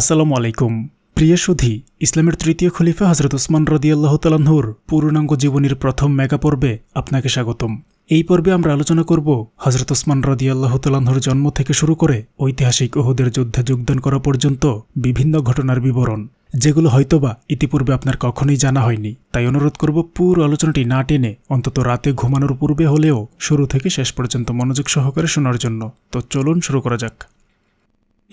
আসসালামু আলাইকুম প্রিয় সুধি ইসলামের তৃতীয় খলিফা হজরত উসমান রদিয়াল্লাহ তালাহুর পূর্ণাঙ্গ জীবনীর প্রথম মেগা পর্বে আপনাকে স্বাগতম এই পর্বে আমরা আলোচনা করব হজরত ওসমান রদিয়াল্লাহ তালাহুর জন্ম থেকে শুরু করে ঐতিহাসিক ওহুদের যুদ্ধে যোগদান করা পর্যন্ত বিভিন্ন ঘটনার বিবরণ যেগুলো হয়তোবা ইতিপূর্বে আপনার কখনোই জানা হয়নি তাই অনুরোধ করব পুরো আলোচনাটি না টেনে অন্তত রাতে ঘুমানোর পূর্বে হলেও শুরু থেকে শেষ পর্যন্ত মনোযোগ সহকারে শোনার জন্য তো চলুন শুরু করা যাক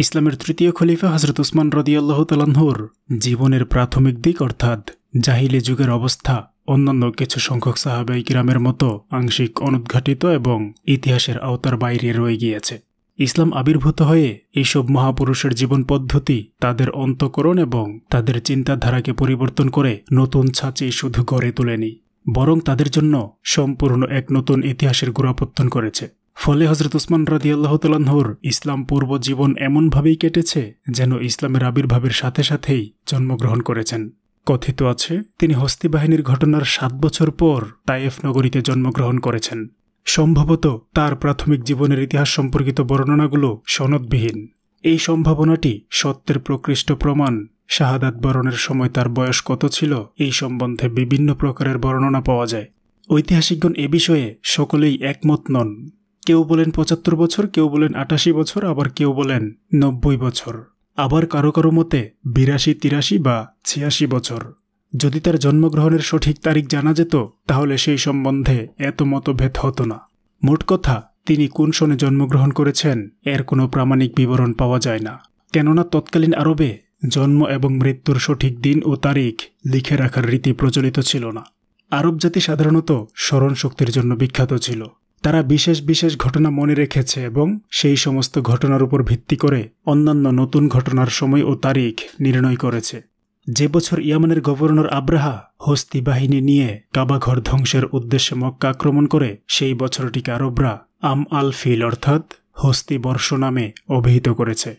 ইসলামের তৃতীয় খলিফা হজরত উসমান রদিয়াল্লাহ তালাহুর জীবনের প্রাথমিক দিক অর্থাৎ জাহিলি যুগের অবস্থা অন্যান্য কিছু সংখ্যক সাহাবাই গ্রামের মতো আংশিক অনুদ্ঘাটিত এবং ইতিহাসের আওতার বাইরে রয়ে গিয়েছে ইসলাম আবির্ভূত হয়ে এইসব মহাপুরুষের জীবন পদ্ধতি তাদের অন্তকরণ এবং তাদের চিন্তাধারাকে পরিবর্তন করে নতুন ছাঁচে শুধু গড়ে তোলেনি বরং তাদের জন্য সম্পূর্ণ এক নতুন ইতিহাসের গুরাপত্তন করেছে ফলে হজরত উসমান রাদি আল্লাহতালাহর ইসলাম পূর্ব জীবন এমনভাবেই কেটেছে যেন ইসলামের আবির্ভাবের সাথে সাথেই জন্মগ্রহণ করেছেন কথিত আছে তিনি হস্তি বাহিনীর ঘটনার সাত বছর পর তায়েফ নগরীতে জন্মগ্রহণ করেছেন সম্ভবত তার প্রাথমিক জীবনের ইতিহাস সম্পর্কিত বর্ণনাগুলো সনদবিহীন এই সম্ভাবনাটি সত্যের প্রকৃষ্ট প্রমাণ শাহাদাত বরণের সময় তার বয়স কত ছিল এই সম্বন্ধে বিভিন্ন প্রকারের বর্ণনা পাওয়া যায় ঐতিহাসিকগণ এ বিষয়ে সকলেই একমত নন কেউ বলেন পঁচাত্তর বছর কেউ বলেন আটাশি বছর আবার কেউ বলেন নব্বই বছর আবার কারো কারো মতে বিরাশি তিরাশি বা ছিয়াশি বছর যদি তার জন্মগ্রহণের সঠিক তারিখ জানা যেত তাহলে সেই সম্বন্ধে এত মতভেদ হতো না মোট কথা তিনি কোন সনে জন্মগ্রহণ করেছেন এর কোনো প্রামাণিক বিবরণ পাওয়া যায় না কেননা তৎকালীন আরবে জন্ম এবং মৃত্যুর সঠিক দিন ও তারিখ লিখে রাখার রীতি প্রচলিত ছিল না আরব জাতি সাধারণত স্মরণশক্তির জন্য বিখ্যাত ছিল তারা বিশেষ বিশেষ ঘটনা মনে রেখেছে এবং সেই সমস্ত ঘটনার উপর ভিত্তি করে অন্যান্য নতুন ঘটনার সময় ও তারিখ নির্ণয় করেছে যে বছর ইয়ামানের গভর্নর আব্রাহা হস্তি বাহিনী নিয়ে কাবাঘর ধ্বংসের উদ্দেশ্যে মক্কা আক্রমণ করে সেই বছরটিকে আরবরা আম আল ফিল অর্থাৎ হস্তি বর্ষ নামে অভিহিত করেছে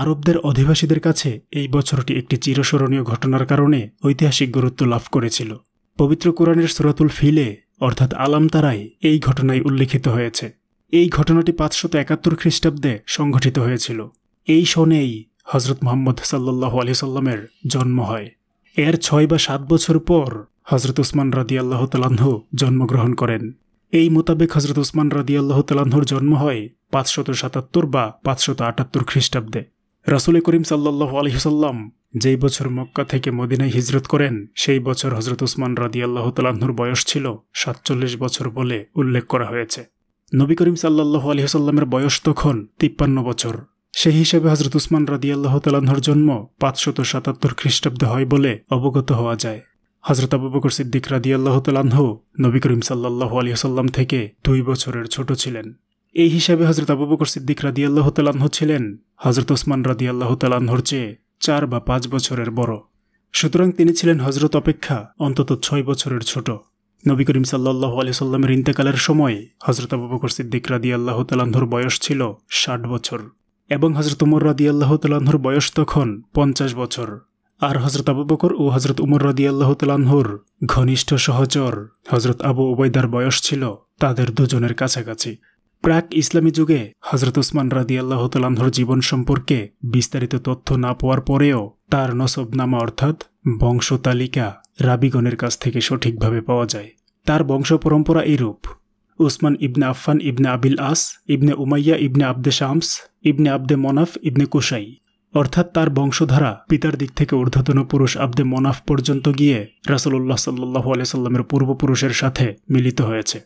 আরবদের অধিবাসীদের কাছে এই বছরটি একটি চিরস্মরণীয় ঘটনার কারণে ঐতিহাসিক গুরুত্ব লাভ করেছিল পবিত্র কোরআনের সুরাতুল ফিলে অর্থাৎ আলামতারায় এই ঘটনায় উল্লেখিত হয়েছে এই ঘটনাটি পাঁচশত একাত্তর খ্রিস্টাব্দে সংঘটিত হয়েছিল এই শোনেই হজরত মোহাম্মদ সাল্লাহ আলিয়াল্লামের জন্ম হয় এর ছয় বা সাত বছর পর হজরত উসমান রাদি আল্লাহ তালাহ জন্মগ্রহণ করেন এই মোতাবেক হজরত উসমান রাদি আল্লাহ তালাহুর জন্ম হয় পাঁচশত সাতাত্তর বা পাঁচশত আটাত্তর খ্রিস্টাব্দে রসুল করিম সাল্লাহ আলহিহ্লাম যেই বছর মক্কা থেকে মদিনায় হিজরত করেন সেই বছর হজরত উসমান আল্লাহ তালাহুর বয়স ছিল সাতচল্লিশ বছর বলে উল্লেখ করা হয়েছে নবী করিম সাল্লাহ আলহিহাল্লামের বয়স তখন তিপ্পান্ন বছর সেই হিসেবে হজরত উসমান আল্লাহ তালাহর জন্ম পাঁচশত সাতাত্তর খ্রিস্টাব্দে হয় বলে অবগত হওয়া যায় হজরত আবু বকর সিদ্দিক আল্লাহ তালাহ নবী করিম সাল্লাহ আলহিহাল্লাম থেকে দুই বছরের ছোট ছিলেন এই হিসাবে হজরত আবু বকর সিদ্দিক রাদিয়াল্লাহ তালাহ ছিলেন হজরত ওসমান আল্লাহ তালাহর চেয়ে চার বা পাঁচ বছরের বড় সুতরাং তিনি ছিলেন হজরত অপেক্ষা অন্তত ছয় বছরের ছোট নবী করিম সাল্লাহ আলিয়াল্লামের ইন্তেকালের সময় হজরত আবু বকর সিদ্দিক রাদি আল্লাহ তালাহর বয়স ছিল ষাট বছর এবং হজরত উমর রাদি আল্লাহ তালাহর বয়স তখন পঞ্চাশ বছর আর হজরত আবু বকর ও হজরত উমর রাদি আল্লাহ তালাহর ঘনিষ্ঠ সহচর হজরত আবু ওবায়দার বয়স ছিল তাদের দুজনের কাছাকাছি প্রাক ইসলামী যুগে হজরত ওসমান রাদি আল্লাহ তালাহর জীবন সম্পর্কে বিস্তারিত তথ্য না পাওয়ার পরেও তার নসবনামা অর্থাৎ বংশ তালিকা রাবিগণের কাছ থেকে সঠিকভাবে পাওয়া যায় তার বংশ পরম্পরা এরূপ Usman ibn Affan ibn Abil As ibn Umayya ibn Abd Shams ibn Abd Manaf ibn Qusai অর্থাৎ তার বংশধারা পিতার দিক থেকে ঊর্ধ্বতন পুরুষ আব্দে মনাফ পর্যন্ত গিয়ে রাসলুল্লাহ সাল্লু আলিয়া সাল্লামের পূর্বপুরুষের সাথে মিলিত হয়েছে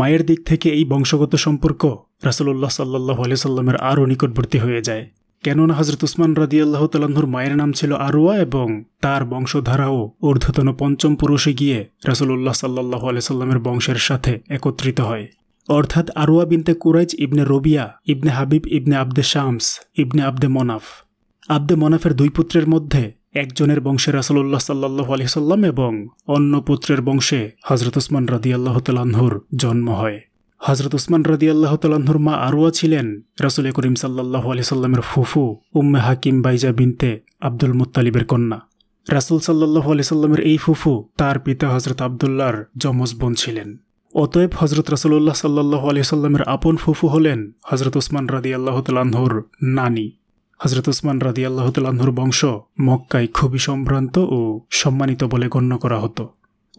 মায়ের দিক থেকে এই বংশগত সম্পর্ক রাসুল্লাহ সাল্লাহ আলিয়াল্লামের আরও নিকটবর্তী হয়ে যায় কেননা হজরত উসমান রাদি আল্লাহ তালাহুর মায়ের নাম ছিল আরুয়া এবং তার বংশধারাও ঊর্ধ্বতন পঞ্চম পুরুষে গিয়ে রাসুল্লাহ সাল্লাহ আলিয়াল্লামের বংশের সাথে একত্রিত হয় অর্থাৎ আরুয়া বিনতে কুরাইজ ইবনে রবিয়া ইবনে হাবিব ইবনে আবদে শামস ইবনে আবদে মনাফ আবদে মনাফের দুই পুত্রের মধ্যে একজনের বংশে রাসলুল্লাহ সাল্লাহ সাল্লাম এবং অন্য পুত্রের বংশে হজরত ওসমান রাদিয়াল্লাহ তালাহুর জন্ম হয় হজরত উসমান রাদি আল্লাহ তালাহুর মা আরুয়া ছিলেন রাসুল করিম সাল্লাহ আলি সাল্লামের ফুফু উম্মে হাকিম বাইজা বিনতে আব্দুল মুতালিবের কন্যা রাসুল সাল্লাহ আলি সাল্লামের এই ফুফু তার পিতা হজরত আবদুল্লার যমজ বোন ছিলেন অতএব হজরত রাসুল্লাহ সাল্লাহ আলি সাল্লামের আপন ফুফু হলেন হজরত উসমান রাদি আল্লাহ তালাহুর নানি হজরত উসমান রাদি আল্লাহতুল্লাহর বংশ মক্কায় খুবই সম্ভ্রান্ত ও সম্মানিত বলে গণ্য করা হতো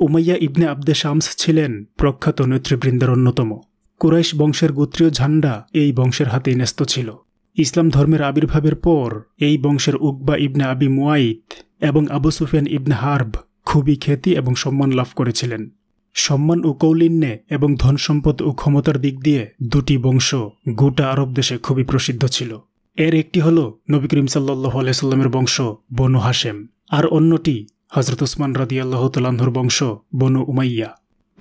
উমাইয়া ইবনে আবদে শামস ছিলেন প্রখ্যাত নেতৃবৃন্দের অন্যতম কুরাইশ বংশের গোত্রীয় ঝান্ডা এই বংশের হাতেই ন্যস্ত ছিল ইসলাম ধর্মের আবির্ভাবের পর এই বংশের উকবা ইবনে আবি মুয়াইত এবং আবু সুফেন ইবনে হার্ব খুবই খ্যাতি এবং সম্মান লাভ করেছিলেন সম্মান ও কৌলিন্যে এবং ধনসম্পদ ও ক্ষমতার দিক দিয়ে দুটি বংশ গোটা আরব দেশে খুবই প্রসিদ্ধ ছিল এর একটি হল নবী করিম সাল্লাহ আলাইস্লামের বংশ বনু হাসেম আর অন্যটি হজরত উসমান রাদিয়াল্লাহ তালাহর বংশ বনু উমাইয়া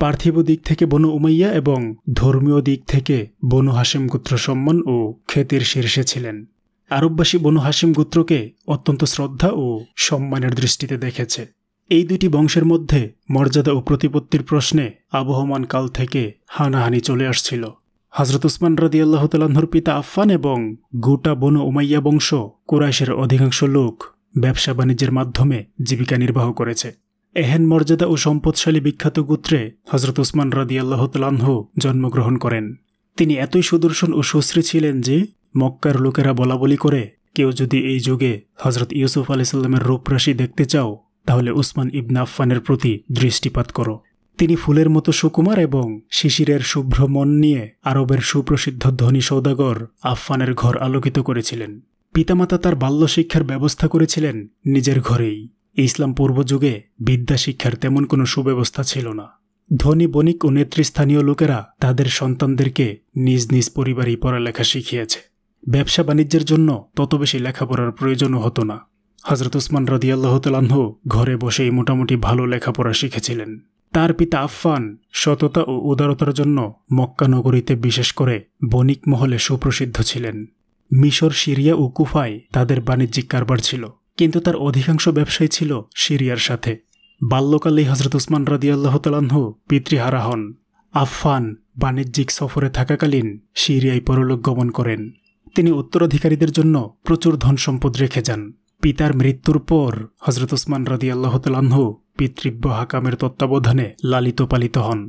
পার্থিব দিক থেকে বনু উমাইয়া এবং ধর্মীয় দিক থেকে বনু হাসিম গোত্র সম্মান ও খ্যাতির শীর্ষে ছিলেন আরববাসী বনু হাসিম গোত্রকে অত্যন্ত শ্রদ্ধা ও সম্মানের দৃষ্টিতে দেখেছে এই দুটি বংশের মধ্যে মর্যাদা ও প্রতিপত্তির প্রশ্নে আবহমান কাল থেকে হানাহানি চলে আসছিল হজরত উসমান রদি আল্লাহ পিতা আফফান এবং গোটা বন উমাইয়া বংশ কুরাইশের অধিকাংশ লোক ব্যবসা বাণিজ্যের মাধ্যমে জীবিকা নির্বাহ করেছে এহেন মর্যাদা ও সম্পদশালী বিখ্যাত গোত্রে হজরত উসমান রদি আল্লাহ জন্মগ্রহণ করেন তিনি এতই সুদর্শন ও সুশ্রী ছিলেন যে মক্কার লোকেরা বলা বলি করে কেউ যদি এই যুগে হজরত ইউসুফ সাল্লামের রূপরাশি দেখতে চাও তাহলে উসমান ইবনা আফফানের প্রতি দৃষ্টিপাত করো তিনি ফুলের মতো সুকুমার এবং শিশিরের শুভ্র মন নিয়ে আরবের সুপ্রসিদ্ধ ধনী সৌদাগর আফফানের ঘর আলোকিত করেছিলেন পিতামাতা তার বাল্য শিক্ষার ব্যবস্থা করেছিলেন নিজের ঘরেই ইসলাম পূর্ব যুগে বিদ্যা শিক্ষার তেমন কোনো সুব্যবস্থা ছিল না ধনী বণিক ও নেতৃস্থানীয় লোকেরা তাদের সন্তানদেরকে নিজ নিজ পরিবারেই পড়ালেখা শিখিয়েছে ব্যবসা বাণিজ্যের জন্য তত বেশি লেখাপড়ার প্রয়োজনও হতো না হজরত উসমান রদিয়াল্লাহতলাহ ঘরে বসেই মোটামুটি ভালো লেখাপড়া শিখেছিলেন তার পিতা আফফান সততা ও উদারতার জন্য মক্কা নগরীতে বিশেষ করে বণিক মহলে সুপ্রসিদ্ধ ছিলেন মিশর সিরিয়া ও কুফায় তাদের বাণিজ্যিক কারবার ছিল কিন্তু তার অধিকাংশ ব্যবসায়ী ছিল সিরিয়ার সাথে বাল্যকালেই হজরত উসমান রাদিয়াল্লাহ তালাহু পিতৃহারা হন আফফান বাণিজ্যিক সফরে থাকাকালীন সিরিয়ায় পরলোক গমন করেন তিনি উত্তরাধিকারীদের জন্য প্রচুর ধন সম্পদ রেখে যান পিতার মৃত্যুর পর হজরত উসমান আল্লাহ তালাহু পিতৃব্য হাকামের তত্ত্বাবধানে লালিত পালিত হন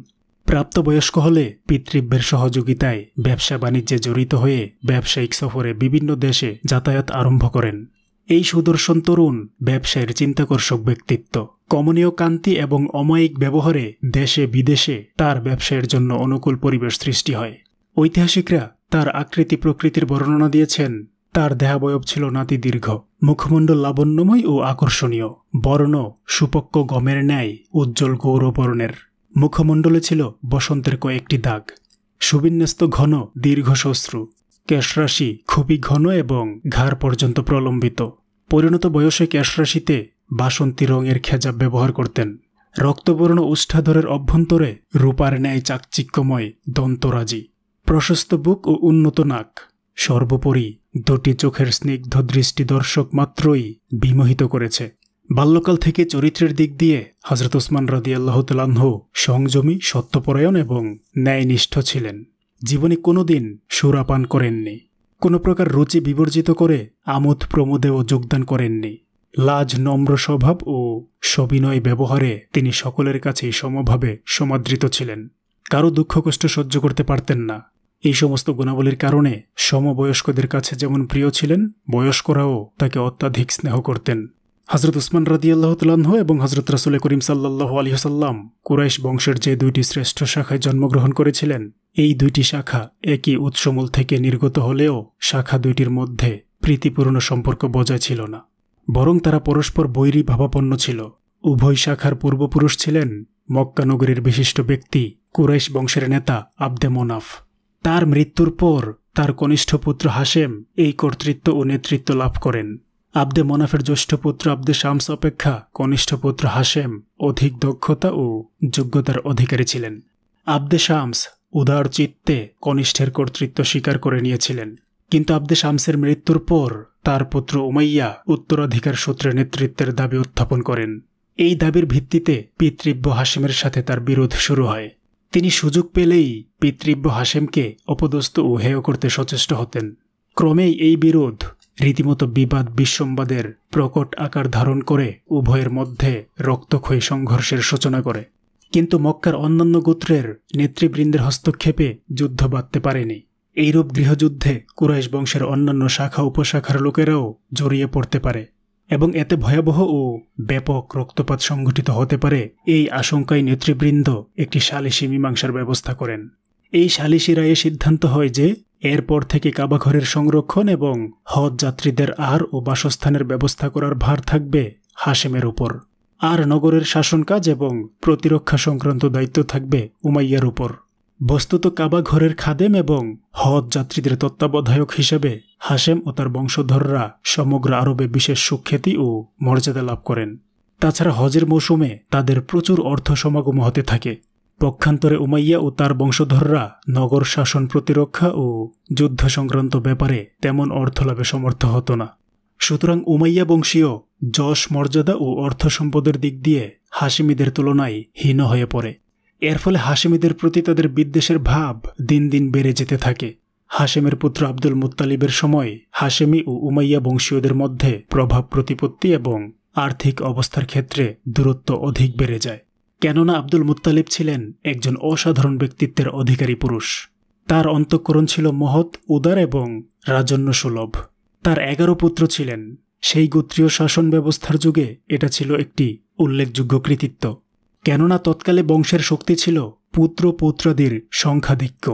প্রাপ্তবয়স্ক হলে পিতৃব্যের সহযোগিতায় ব্যবসা বাণিজ্যে জড়িত হয়ে ব্যবসায়িক সফরে বিভিন্ন দেশে যাতায়াত আরম্ভ করেন এই সুদর্শন তরুণ ব্যবসায়ের চিন্তাকর্ষক ব্যক্তিত্ব কমনীয় কান্তি এবং অমায়িক ব্যবহারে দেশে বিদেশে তার ব্যবসায়ের জন্য অনুকূল পরিবেশ সৃষ্টি হয় ঐতিহাসিকরা তার আকৃতি প্রকৃতির বর্ণনা দিয়েছেন তার দেহাবয়ব ছিল নাতি দীর্ঘ মুখমণ্ডল লাবণ্যময় ও আকর্ষণীয় বর্ণ সুপক্ক গমের ন্যায় উজ্জ্বল গৌরবর্ণের মুখমণ্ডলে ছিল বসন্তের কয়েকটি দাগ সুবিন্যস্ত ঘন দীর্ঘ শ্বশ্রু ক্যাশরাশি খুবই ঘন এবং ঘাড় পর্যন্ত প্রলম্বিত পরিণত বয়সে ক্যাশরাশিতে বাসন্তী রঙের খেজাব ব্যবহার করতেন রক্তবর্ণ উষ্ঠাধরের অভ্যন্তরে রূপার ন্যায় চাকচিক্যময় দন্তরাজি প্রশস্ত বুক ও উন্নত নাক সর্বোপরি দুটি চোখের স্নিগ্ধ দৃষ্টি দর্শক মাত্রই বিমোহিত করেছে বাল্যকাল থেকে চরিত্রের দিক দিয়ে হজরত উসমান রদি তালাহ সংযমী সত্যপরায়ণ এবং ন্যায়নিষ্ঠ ছিলেন জীবনে কোনোদিন সুরাপান করেননি কোনো প্রকার রুচি বিবর্জিত করে আমোদ প্রমোদেও যোগদান করেননি লাজ নম্র স্বভাব ও সবিনয় ব্যবহারে তিনি সকলের কাছেই সমভাবে সমাদৃত ছিলেন কারো দুঃখ কষ্ট সহ্য করতে পারতেন না এই সমস্ত গুণাবলীর কারণে সমবয়স্কদের কাছে যেমন প্রিয় ছিলেন বয়স্করাও তাকে অত্যাধিক স্নেহ করতেন হজরত উসমান রাদিয়াল্লাহ তুলাহ এবং হজরত রাসুল করিম সাল্লাহ আলিহাল্লাম কুরাইশ বংশের যে দুইটি শ্রেষ্ঠ শাখায় জন্মগ্রহণ করেছিলেন এই দুইটি শাখা একই উৎসমূল থেকে নির্গত হলেও শাখা দুইটির মধ্যে প্রীতিপূর্ণ সম্পর্ক বজায় ছিল না বরং তারা পরস্পর বৈরী ভাবাপন্ন ছিল উভয় শাখার পূর্বপুরুষ ছিলেন মক্কানগরীর বিশিষ্ট ব্যক্তি কুরাইশ বংশের নেতা আব্দে মোনাফ তার মৃত্যুর পর তার কনিষ্ঠ পুত্র হাসেম এই কর্তৃত্ব ও নেতৃত্ব লাভ করেন আব্দে মোনাফের জ্যেষ্ঠ পুত্র আব্দে শামস অপেক্ষা কনিষ্ঠ পুত্র হাসেম অধিক দক্ষতা ও যোগ্যতার অধিকারী ছিলেন আব্দে শামস উদার চিত্তে কনিষ্ঠের কর্তৃত্ব স্বীকার করে নিয়েছিলেন কিন্তু আব্দে শামসের মৃত্যুর পর তার পুত্র উমাইয়া উত্তরাধিকার সূত্রে নেতৃত্বের দাবি উত্থাপন করেন এই দাবির ভিত্তিতে পিতৃব্য হাসিমের সাথে তার বিরোধ শুরু হয় তিনি সুযোগ পেলেই পিতৃব্য হাসেমকে অপদস্থ ও হেয় করতে সচেষ্ট হতেন ক্রমেই এই বিরোধ রীতিমতো বিবাদ বিসম্বাদের প্রকট আকার ধারণ করে উভয়ের মধ্যে রক্তক্ষয়ী সংঘর্ষের সূচনা করে কিন্তু মক্কার অন্যান্য গোত্রের নেতৃবৃন্দের হস্তক্ষেপে যুদ্ধ বাঁধতে পারেনি এইরূপ গৃহযুদ্ধে কুরাইশ বংশের অন্যান্য শাখা উপশাখার লোকেরাও জড়িয়ে পড়তে পারে এবং এতে ভয়াবহ ও ব্যাপক রক্তপাত সংঘটিত হতে পারে এই আশঙ্কায় নেতৃবৃন্দ একটি সালিসি মীমাংসার ব্যবস্থা করেন এই সালিসি রায়ে সিদ্ধান্ত হয় যে এরপর থেকে কাবাঘরের সংরক্ষণ এবং হজ যাত্রীদের আর ও বাসস্থানের ব্যবস্থা করার ভার থাকবে হাসেমের উপর আর নগরের শাসন কাজ এবং প্রতিরক্ষা সংক্রান্ত দায়িত্ব থাকবে উমাইয়ার উপর বস্তুত কাবা ঘরের খাদেম এবং হজ যাত্রীদের তত্ত্বাবধায়ক হিসেবে হাশেম ও তার বংশধররা সমগ্র আরবে বিশেষ সুখ্যাতি ও মর্যাদা লাভ করেন তাছাড়া হজের মৌসুমে তাদের প্রচুর অর্থ সমাগম হতে থাকে পক্ষান্তরে উমাইয়া ও তার বংশধররা নগর শাসন প্রতিরক্ষা ও যুদ্ধ সংক্রান্ত ব্যাপারে তেমন অর্থ লাভে সমর্থ হতো না সুতরাং উমাইয়া বংশীয় যশ মর্যাদা ও অর্থ সম্পদের দিক দিয়ে হাসিমিদের তুলনায় হীন হয়ে পড়ে এর ফলে হাশেমিদের প্রতি তাদের বিদ্বেষের ভাব দিন দিন বেড়ে যেতে থাকে হাশেমের পুত্র আব্দুল মুত্তালিবের সময় হাশেমি ও উমাইয়া বংশীয়দের মধ্যে প্রভাব প্রতিপত্তি এবং আর্থিক অবস্থার ক্ষেত্রে দূরত্ব অধিক বেড়ে যায় কেননা আব্দুল মুত্তালিব ছিলেন একজন অসাধারণ ব্যক্তিত্বের অধিকারী পুরুষ তার অন্তঃকরণ ছিল মহৎ উদার এবং রাজন্য সুলভ তার এগারো পুত্র ছিলেন সেই গোত্রীয় শাসন ব্যবস্থার যুগে এটা ছিল একটি উল্লেখযোগ্য কৃতিত্ব কেননা তৎকালে বংশের শক্তি ছিল পুত্র পৌত্রাদির সংখ্যাধিক্য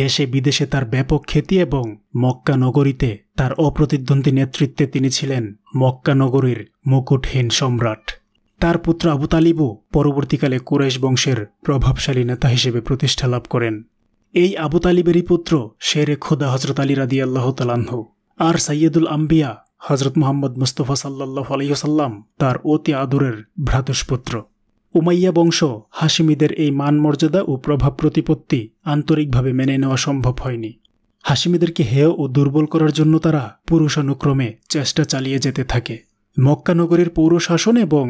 দেশে বিদেশে তার ব্যাপক খ্যাতি এবং মক্কা নগরীতে তার অপ্রতিদ্বন্দ্বী নেতৃত্বে তিনি ছিলেন মক্কা নগরীর মুকুটহীন সম্রাট তার পুত্র আবু তালিবও পরবর্তীকালে কুরাইশ বংশের প্রভাবশালী নেতা হিসেবে প্রতিষ্ঠা লাভ করেন এই আবু তালিবেরই পুত্র শেরে খোদা হজরত আলী রাদি আল্লাহ তালাহ আর সাইয়েদুল আম্বিয়া হজরত মোহাম্মদ মুস্তফা সাল্লাহ আলহিহসাল্লাম তার অতি আদরের ভ্রাতুষ্পুত্র উমাইয়া বংশ হাসিমিদের এই মান মর্যাদা ও প্রভাব প্রতিপত্তি আন্তরিকভাবে মেনে নেওয়া সম্ভব হয়নি হাসিমিদেরকে হেয় ও দুর্বল করার জন্য তারা পুরুষানুক্রমে চেষ্টা চালিয়ে যেতে থাকে মক্কানগরীর পৌরশাসন এবং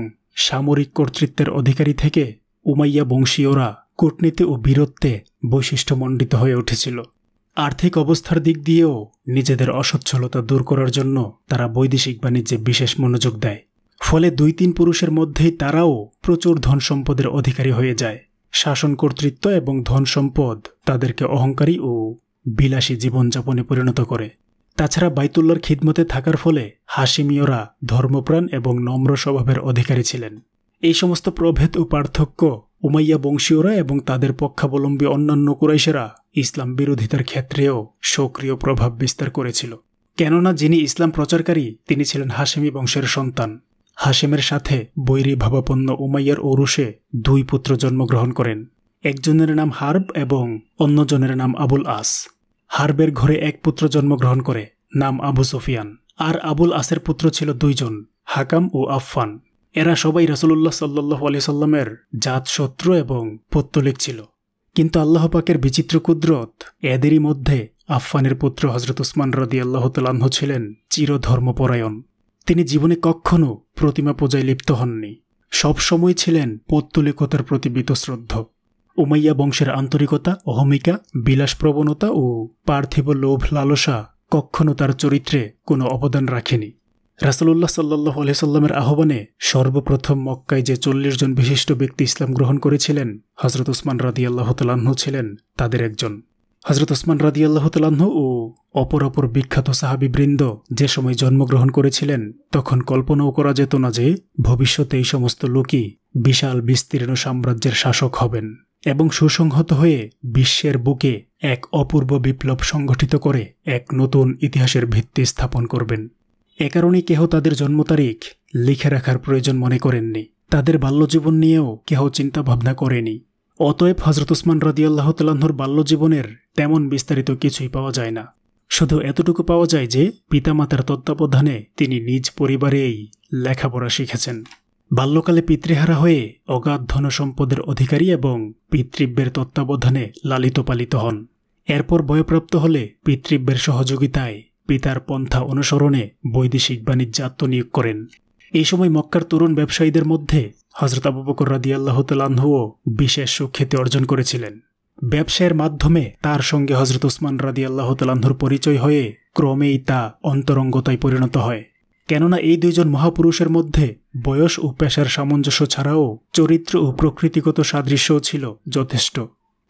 সামরিক কর্তৃত্বের অধিকারী থেকে উমাইয়া বংশীয়রা কূটনীতি ও বীরত্বে বৈশিষ্ট্যমণ্ডিত হয়ে উঠেছিল আর্থিক অবস্থার দিক দিয়েও নিজেদের অসচ্ছলতা দূর করার জন্য তারা বৈদেশিক বাণিজ্যে বিশেষ মনোযোগ দেয় ফলে দুই তিন পুরুষের মধ্যেই তারাও প্রচুর ধন সম্পদের অধিকারী হয়ে যায় শাসন কর্তৃত্ব এবং ধন সম্পদ তাদেরকে অহংকারী ও বিলাসী জীবনযাপনে পরিণত করে তাছাড়া বাইতুল্লার খিদমতে থাকার ফলে হাসিমীয়রা ধর্মপ্রাণ এবং নম্র স্বভাবের অধিকারী ছিলেন এই সমস্ত প্রভেদ ও পার্থক্য উমাইয়া বংশীয়রা এবং তাদের পক্ষাবলম্বী অন্যান্য কুরাইশেরা ইসলাম বিরোধিতার ক্ষেত্রেও সক্রিয় প্রভাব বিস্তার করেছিল কেননা যিনি ইসলাম প্রচারকারী তিনি ছিলেন হাসিমি বংশের সন্তান হাশেমের সাথে বৈরী ভাবাপন্ন উমাইয়ার ওরুশে দুই পুত্র জন্মগ্রহণ করেন একজনের নাম হার্ব এবং অন্যজনের নাম আবুল আস হার্বের ঘরে এক পুত্র জন্মগ্রহণ করে নাম আবু সুফিয়ান আর আবুল আসের পুত্র ছিল দুইজন হাকাম ও আফফান এরা সবাই রসুল্লাহ সাল্লাহ আলি সাল্লামের জাত শত্রু এবং পত্তলিক ছিল কিন্তু আল্লাহ পাকের বিচিত্র কুদরত এদেরই মধ্যে আফফানের পুত্র হজরত উসমান রদি আল্লাহতালাহ ছিলেন চিরধর্মপরায়ণ তিনি জীবনে কখনও প্রতিমা পূজায় লিপ্ত হননি সবসময় ছিলেন পৌত্তলিকতার প্রতি বীতশ্রদ্ধ উমাইয়া বংশের আন্তরিকতা অহমিকা বিলাসপ্রবণতা ও পার্থিব লোভ লালসা কখনও তার চরিত্রে কোনো অবদান রাখেনি রাসলুল্লাহ সাল্লাহ আলহিসাল্লামের আহ্বানে সর্বপ্রথম মক্কায় যে চল্লিশ জন বিশিষ্ট ব্যক্তি ইসলাম গ্রহণ করেছিলেন হজরত উসমান রাদিয়াল্লাহ তালাহ ছিলেন তাদের একজন হজরত ওসমান রাদিয়াল্লাহ তালাহ ও অপর অপর বিখ্যাত বৃন্দ যে সময় জন্মগ্রহণ করেছিলেন তখন কল্পনাও করা যেত না যে ভবিষ্যতে এই সমস্ত লোকই বিশাল বিস্তীর্ণ সাম্রাজ্যের শাসক হবেন এবং সুসংহত হয়ে বিশ্বের বুকে এক অপূর্ব বিপ্লব সংগঠিত করে এক নতুন ইতিহাসের ভিত্তি স্থাপন করবেন এ কারণে কেহ তাদের জন্ম তারিখ লিখে রাখার প্রয়োজন মনে করেননি তাদের বাল্যজীবন নিয়েও কেহ চিন্তা ভাবনা করেনি অতএব হজরত উসমান রদিয়াল্লাহ তাল্লাহর বাল্যজীবনের তেমন বিস্তারিত কিছুই পাওয়া যায় না শুধু এতটুকু পাওয়া যায় যে পিতামাতার তত্ত্বাবধানে তিনি নিজ পরিবারেই লেখাপড়া শিখেছেন বাল্যকালে পিতৃহারা হয়ে অগাধ ধনসম্পদের অধিকারী এবং পিতৃব্যের তত্ত্বাবধানে লালিত পালিত হন এরপর বয়প্রাপ্ত হলে পিতৃব্যের সহযোগিতায় পিতার পন্থা অনুসরণে বৈদেশিক বাণিজ্য আত্মনিয়োগ করেন এই সময় মক্কার তরুণ ব্যবসায়ীদের মধ্যে হজরত আবু বকর রাদিয়াল্লাহ তালাহও বিশেষ সুখ্যাতি অর্জন করেছিলেন ব্যবসায়ের মাধ্যমে তার সঙ্গে হজরত উসমান রাদি আল্লাহ তালাহুর পরিচয় হয়ে ক্রমেই তা অন্তরঙ্গতায় পরিণত হয় কেননা এই দুইজন মহাপুরুষের মধ্যে বয়স ও পেশার সামঞ্জস্য ছাড়াও চরিত্র ও প্রকৃতিগত সাদৃশ্যও ছিল যথেষ্ট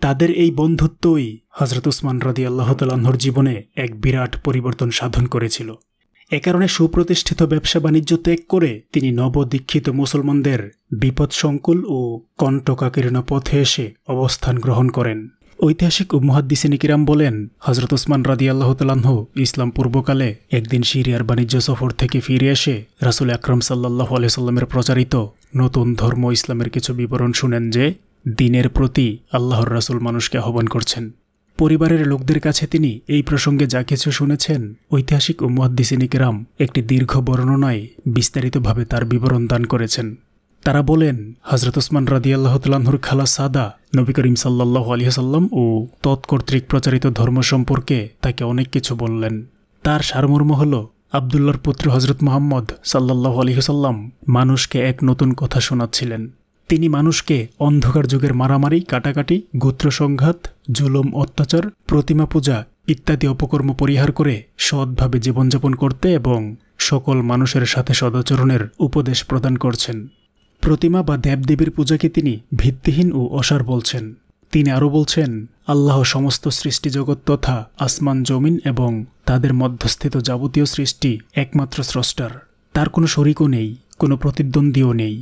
তাদের এই বন্ধুত্বই হজরত উসমান রদি আল্লাহতালাহর জীবনে এক বিরাট পরিবর্তন সাধন করেছিল এ কারণে সুপ্রতিষ্ঠিত ব্যবসা বাণিজ্য ত্যাগ করে তিনি নবদীক্ষিত মুসলমানদের সংকুল ও কণ্টকাকীর্ণ পথে এসে অবস্থান গ্রহণ করেন ঐতিহাসিক উম্মহাদ্দিসিন কিরাম বলেন হজরত ওসমান রাদি আল্লাহ ইসলাম পূর্বকালে একদিন সিরিয়ার বাণিজ্য সফর থেকে ফিরে এসে রাসুল আকরম সাল্লাহ সাল্লামের প্রচারিত নতুন ধর্ম ইসলামের কিছু বিবরণ শুনেন যে দিনের প্রতি আল্লাহর রাসুল মানুষকে আহ্বান করছেন পরিবারের লোকদের কাছে তিনি এই প্রসঙ্গে যা কিছু শুনেছেন ঐতিহাসিক ও মুহাদ্দিসিনিকেরাম একটি দীর্ঘ বর্ণনায় বিস্তারিতভাবে তার বিবরণ দান করেছেন তারা বলেন হজরত ওসমান রাদিয়াল্লাহতালাহুর খালা সাদা নবী করিম সাল্লাহ আলিয়াসাল্লাম ও তৎকর্তৃক প্রচারিত ধর্ম সম্পর্কে তাকে অনেক কিছু বললেন তার সারমর্ম হল আবদুল্লার পুত্র হজরত মোহাম্মদ সাল্লাহ আলিহসাল্লাম মানুষকে এক নতুন কথা শোনাচ্ছিলেন তিনি মানুষকে অন্ধকার যুগের মারামারি কাটাকাটি গোত্রসংঘাত জুলম অত্যাচার প্রতিমা পূজা ইত্যাদি অপকর্ম পরিহার করে সৎভাবে জীবনযাপন করতে এবং সকল মানুষের সাথে সদাচরণের উপদেশ প্রদান করছেন প্রতিমা বা দেবদেবীর পূজাকে তিনি ভিত্তিহীন ও অসার বলছেন তিনি আরও বলছেন আল্লাহ সমস্ত সৃষ্টিজগৎ তথা আসমান জমিন এবং তাদের মধ্যস্থিত যাবতীয় সৃষ্টি একমাত্র স্রষ্টার তার কোনো শরিকও নেই কোনো প্রতিদ্বন্দ্বীও নেই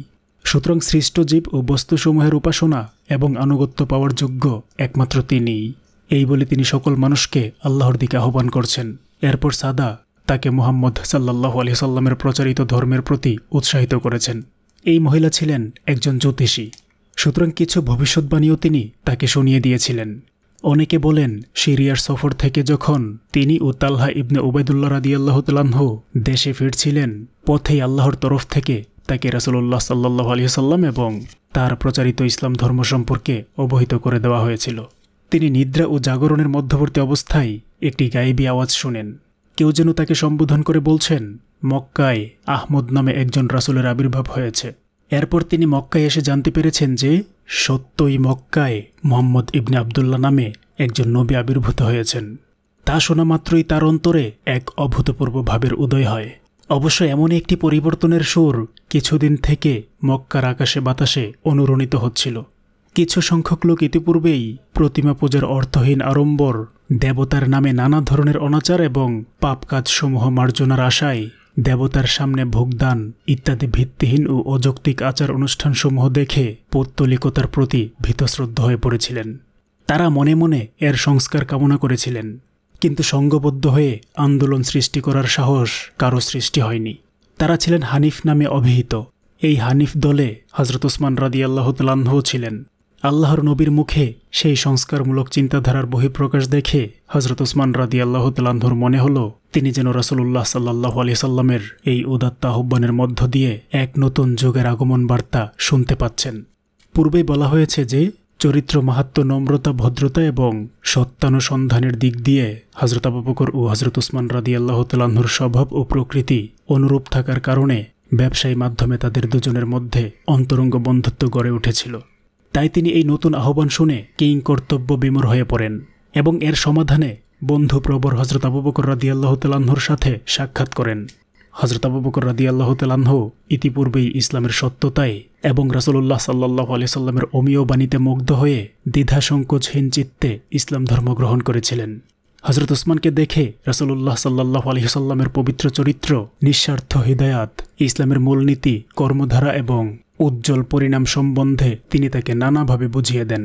সুতরাং সৃষ্ট জীব ও বস্তুসমূহের উপাসনা এবং আনুগত্য পাওয়ার যোগ্য একমাত্র তিনি এই বলে তিনি সকল মানুষকে আল্লাহর দিকে আহ্বান করছেন এরপর সাদা তাকে মোহাম্মদ সাল্লাহ আলি সাল্লামের প্রচারিত ধর্মের প্রতি উৎসাহিত করেছেন এই মহিলা ছিলেন একজন জ্যোতিষী সুতরাং কিছু ভবিষ্যৎবাণীও তিনি তাকে শুনিয়ে দিয়েছিলেন অনেকে বলেন সিরিয়ার সফর থেকে যখন তিনি ও তাল্হা ইবনে ওবায়দুল্লাহ রাদিয়াল্লাহ তালাহ দেশে ফিরছিলেন পথে আল্লাহর তরফ থেকে তাকে রাসুল্লাহ সাল্লাহ সাল্লাম এবং তার প্রচারিত ইসলাম ধর্ম সম্পর্কে অবহিত করে দেওয়া হয়েছিল তিনি নিদ্রা ও জাগরণের মধ্যবর্তী অবস্থায় একটি গায়েবী আওয়াজ শুনেন কেউ যেন তাকে সম্বোধন করে বলছেন মক্কায় আহমদ নামে একজন রাসুলের আবির্ভাব হয়েছে এরপর তিনি মক্কায় এসে জানতে পেরেছেন যে সত্যই মক্কায় মোহাম্মদ ইবনে আবদুল্লা নামে একজন নবী আবির্ভূত হয়েছেন তা শোনা মাত্রই তার অন্তরে এক অভূতপূর্ব ভাবের উদয় হয় অবশ্য এমন একটি পরিবর্তনের সুর কিছুদিন থেকে মক্কার আকাশে বাতাসে অনুরণিত হচ্ছিল কিছু সংখ্যক লোক ইতিপূর্বেই প্রতিমা পূজার অর্থহীন আড়ম্বর দেবতার নামে নানা ধরনের অনাচার এবং পাপ কাজসমূহ মার্জনার আশায় দেবতার সামনে ভোগদান ইত্যাদি ভিত্তিহীন ও অযৌক্তিক আচার অনুষ্ঠানসমূহ দেখে পৌত্তলিকতার প্রতি ভীতশ্রদ্ধ হয়ে পড়েছিলেন তারা মনে মনে এর সংস্কার কামনা করেছিলেন কিন্তু সঙ্গবদ্ধ হয়ে আন্দোলন সৃষ্টি করার সাহস কারো সৃষ্টি হয়নি তারা ছিলেন হানিফ নামে অভিহিত এই হানিফ দলে হজরত ওসমান রাদি আল্লাহতালাহ ছিলেন আল্লাহর নবীর মুখে সেই সংস্কারমূলক চিন্তাধারার বহিঃপ্রকাশ দেখে হজরত ওসমান রাদি আল্লাহতালাহর মনে হল তিনি যেন রাসুলুল্লাহ সাল্লাহ আলি সাল্লামের এই উদাত্ত আহ্বানের মধ্য দিয়ে এক নতুন যুগের আগমন বার্তা শুনতে পাচ্ছেন পূর্বেই বলা হয়েছে যে চরিত্র মাহাত্ম নম্রতা ভদ্রতা এবং সত্যানুসন্ধানের দিক দিয়ে হজরত আবুবকর ও হজরত উসমান রাদি আল্লাহ তালাহুর স্বভাব ও প্রকৃতি অনুরূপ থাকার কারণে ব্যবসায়ী মাধ্যমে তাদের দুজনের মধ্যে অন্তরঙ্গ বন্ধুত্ব গড়ে উঠেছিল তাই তিনি এই নতুন আহ্বান শুনে কিং কর্তব্য বিমর হয়ে পড়েন এবং এর সমাধানে বন্ধু প্রবর হজরত আবুবকর রাদি আল্লাহ তালাহুর সাথে সাক্ষাৎ করেন হজরত আবু বকর রাদি আল্লাহ তালাহ ইতিপূর্বেই ইসলামের সত্যতায় এবং রাসুল্লাহ সাল্লাহ আলি সাল্লামের অমীয় বাণীতে মুগ্ধ হয়ে দ্বিধা সংকোচহীন চিত্তে ইসলাম ধর্ম গ্রহণ করেছিলেন হজরত ওসমানকে দেখে রাসুল্লাহ সাল্লাহ আলহিসাল্লামের পবিত্র চরিত্র নিঃস্বার্থ হৃদয়াত ইসলামের মূলনীতি কর্মধারা এবং উজ্জ্বল পরিণাম সম্বন্ধে তিনি তাকে নানাভাবে বুঝিয়ে দেন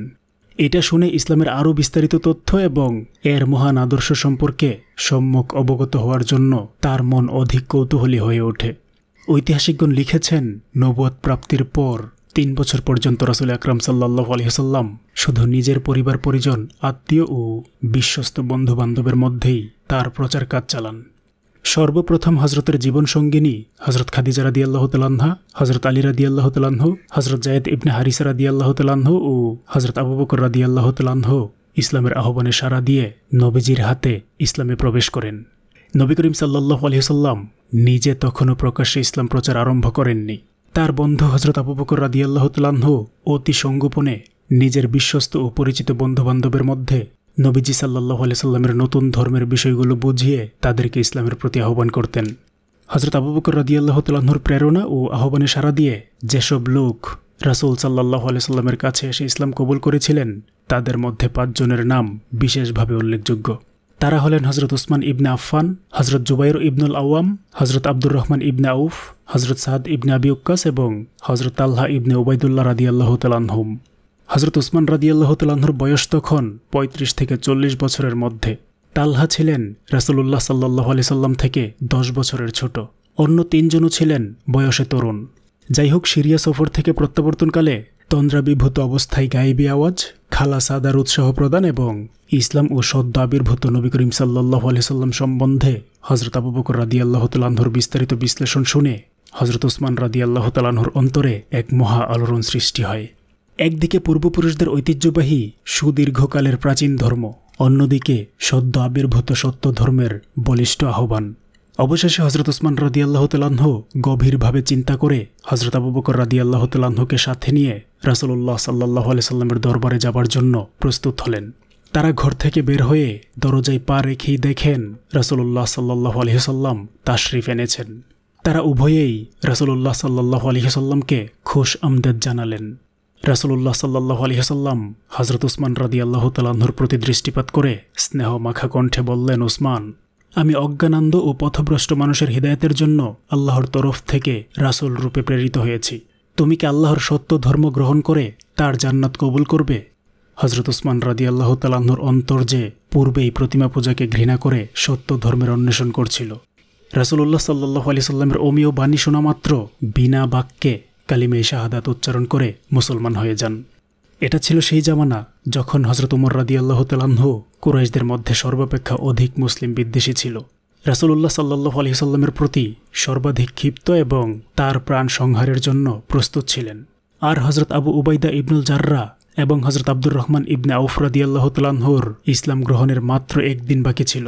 এটা শুনে ইসলামের আরও বিস্তারিত তথ্য এবং এর মহান আদর্শ সম্পর্কে সম্মুখ অবগত হওয়ার জন্য তার মন অধিক কৌতূহলী হয়ে ওঠে ঐতিহাসিকগণ লিখেছেন নবদ প্রাপ্তির পর তিন বছর পর্যন্ত রাসুল আকরাম সাল্লাহ আলহিহাল্লাম শুধু নিজের পরিবার পরিজন আত্মীয় ও বিশ্বস্ত বন্ধুবান্ধবের মধ্যেই তার প্রচার কাজ চালান সর্বপ্রথম হজরতের জীবনসঙ্গিনী হজরত খাদিজা রাদি আল্লাহ তালাহা হজরত আলী রাদি আল্লাহ তালাহ হজরত জায়েদ ইবনে হারিসা রাদি আল্লাহ তালাহ ও হজরত আবু বকর রাদি আল্লাহ তালাহ ইসলামের আহ্বানে সাড়া দিয়ে নবীজির হাতে ইসলামে প্রবেশ করেন নবী করিম সাল্লাহ আলহিসাল্লাম নিজে তখনও প্রকাশ্যে ইসলাম প্রচার আরম্ভ করেননি তার বন্ধু হজরত আবু বকর রাদি আল্লাহ তালাহ অতি সংগোপনে নিজের বিশ্বস্ত ও পরিচিত বন্ধুবান্ধবের মধ্যে নবীজি সাল্লাহ সাল্লামের নতুন ধর্মের বিষয়গুলো বুঝিয়ে তাদেরকে ইসলামের প্রতি আহ্বান করতেন হজরত আবুবকর বকর রদিয়াল্লাহ তাল্লাহর প্রেরণা ও আহ্বানে সারা দিয়ে যেসব লোক রাসুল সাল্লাহ সাল্লামের কাছে এসে ইসলাম কবুল করেছিলেন তাদের মধ্যে পাঁচজনের নাম বিশেষভাবে উল্লেখযোগ্য তারা হলেন হজরত উসমান ইবনে আফফান হজরত জুবাইর ইবনুল আওয়াম হজরত আব্দুর রহমান ইবনে আউফ হজরত সাদ ইবনে আবি উক্কাস এবং হজরত আল্লাহ ইবনে ওবায়দুল্লাহ রাদিয়াল্লাহ তালানহুম হজরত উসমান রাদিয়াল্লাহ বয়স তখন ৩৫ থেকে চল্লিশ বছরের মধ্যে তাল্হা ছিলেন রাসুলুল্লাহ সাল্লাহ আলি সাল্লাম থেকে দশ বছরের ছোট অন্য তিনজনও ছিলেন বয়সে তরুণ যাই হোক সিরিয়া সফর থেকে প্রত্যাবর্তনকালে তন্দ্রাবিভূত অবস্থায় গাইবি আওয়াজ খালা সাদার উৎসাহ প্রদান এবং ইসলাম ও সদ্য আবির্ভূত নবী করিম সাল্লাহ সাল্লাম সম্বন্ধে হজরত আবুবকর বকর রাদি আল্লাহ বিস্তারিত বিশ্লেষণ শুনে হজরত উসমান রাদি আল্লাহ অন্তরে এক মহা আলোড়ন সৃষ্টি হয় একদিকে পূর্বপুরুষদের ঐতিহ্যবাহী সুদীর্ঘকালের প্রাচীন ধর্ম অন্যদিকে সদ্য আবির্ভূত সত্য ধর্মের বলিষ্ঠ আহ্বান অবশেষে হজরত ওসমান রাদি আল্লাহ গভীরভাবে চিন্তা করে হজরত আবুবকর বকর রাদি আল্লাহ সাথে নিয়ে রাসুল্লাহ সাল্লাহ আলি সাল্লামের দরবারে যাবার জন্য প্রস্তুত হলেন তারা ঘর থেকে বের হয়ে দরজায় পা রেখেই দেখেন রাসুল্লাহ সাল্লাহ আলহিহাল্লাম তাশরিফ এনেছেন তারা উভয়েই রাসুল্লাহ সাল্লাহ আলহিহাল্লামকে খুশ আমদেদ জানালেন রাসুল্লাহ সাল্লাহ আসাল্লাম হজরত উসমান রাদি আল্লাহ তালাহর প্রতি দৃষ্টিপাত করে স্নেহ মাখা কণ্ঠে বললেন উসমান আমি অজ্ঞানান্দ ও পথভ্রষ্ট মানুষের হৃদায়তের জন্য আল্লাহর তরফ থেকে রাসুল রূপে প্রেরিত হয়েছি তুমি কি আল্লাহর সত্য ধর্ম গ্রহণ করে তার জান্নাত কবুল করবে হজরত উসমান রাদি আল্লাহ তালাহর অন্তর যে পূর্বেই প্রতিমা পূজাকে ঘৃণা করে সত্য ধর্মের অন্বেষণ করছিল রাসুল্লাহ সাল্লাহ আলি সাল্লামের অমীয় বাণী শোনা মাত্র বিনা বাক্যে কালিমে শাহাদাত উচ্চারণ করে মুসলমান হয়ে যান এটা ছিল সেই জামানা যখন হজরত উমর রাদি আল্লাহ তালাহ কুরাইশদের মধ্যে সর্বাপেক্ষা অধিক মুসলিম বিদ্বেষী ছিল রাসুলুল্লাহ সাল্লাহ আলি সাল্লামের প্রতি সর্বাধিক ক্ষিপ্ত এবং তার প্রাণ সংহারের জন্য প্রস্তুত ছিলেন আর হজরত আবু উবাইদা ইবনুল জাররা এবং হজরত আব্দুর রহমান ইবনে আউফরাদি আল্লাহ তালাহর ইসলাম গ্রহণের মাত্র একদিন বাকি ছিল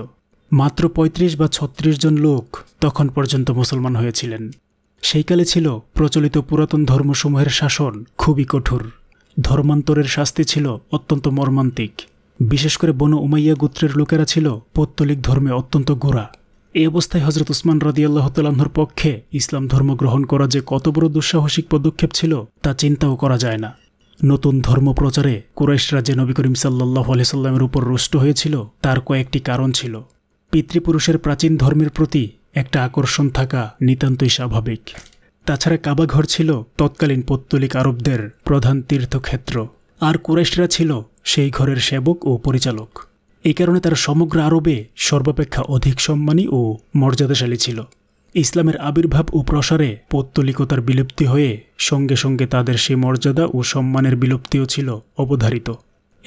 মাত্র ৩৫ বা ছত্রিশ জন লোক তখন পর্যন্ত মুসলমান হয়েছিলেন সেইকালে ছিল প্রচলিত পুরাতন ধর্মসমূহের শাসন খুবই কঠোর ধর্মান্তরের শাস্তি ছিল অত্যন্ত মর্মান্তিক বিশেষ করে বন উমাইয়া গোত্রের লোকেরা ছিল পত্তলিক ধর্মে অত্যন্ত গোড়া এ অবস্থায় হজরত উসমান রাদিয়াল্লাহ পক্ষে ইসলাম ধর্ম গ্রহণ করা যে কত বড় দুঃসাহসিক পদক্ষেপ ছিল তা চিন্তাও করা যায় না নতুন ধর্ম প্রচারে কুরাইশরা যে নবী করিম সাল্লাহ আলিয়াল্লামের উপর রুষ্ট হয়েছিল তার কয়েকটি কারণ ছিল পিতৃপুরুষের প্রাচীন ধর্মের প্রতি একটা আকর্ষণ থাকা নিতান্তই স্বাভাবিক তাছাড়া কাবাঘর ছিল তৎকালীন পত্তলিক আরবদের প্রধান তীর্থক্ষেত্র আর কুরাইশরা ছিল সেই ঘরের সেবক ও পরিচালক এই কারণে তারা সমগ্র আরবে সর্বাপেক্ষা অধিক সম্মানী ও মর্যাদাশালী ছিল ইসলামের আবির্ভাব ও প্রসারে পত্তলিকতার বিলুপ্তি হয়ে সঙ্গে সঙ্গে তাদের সে মর্যাদা ও সম্মানের বিলুপ্তিও ছিল অবধারিত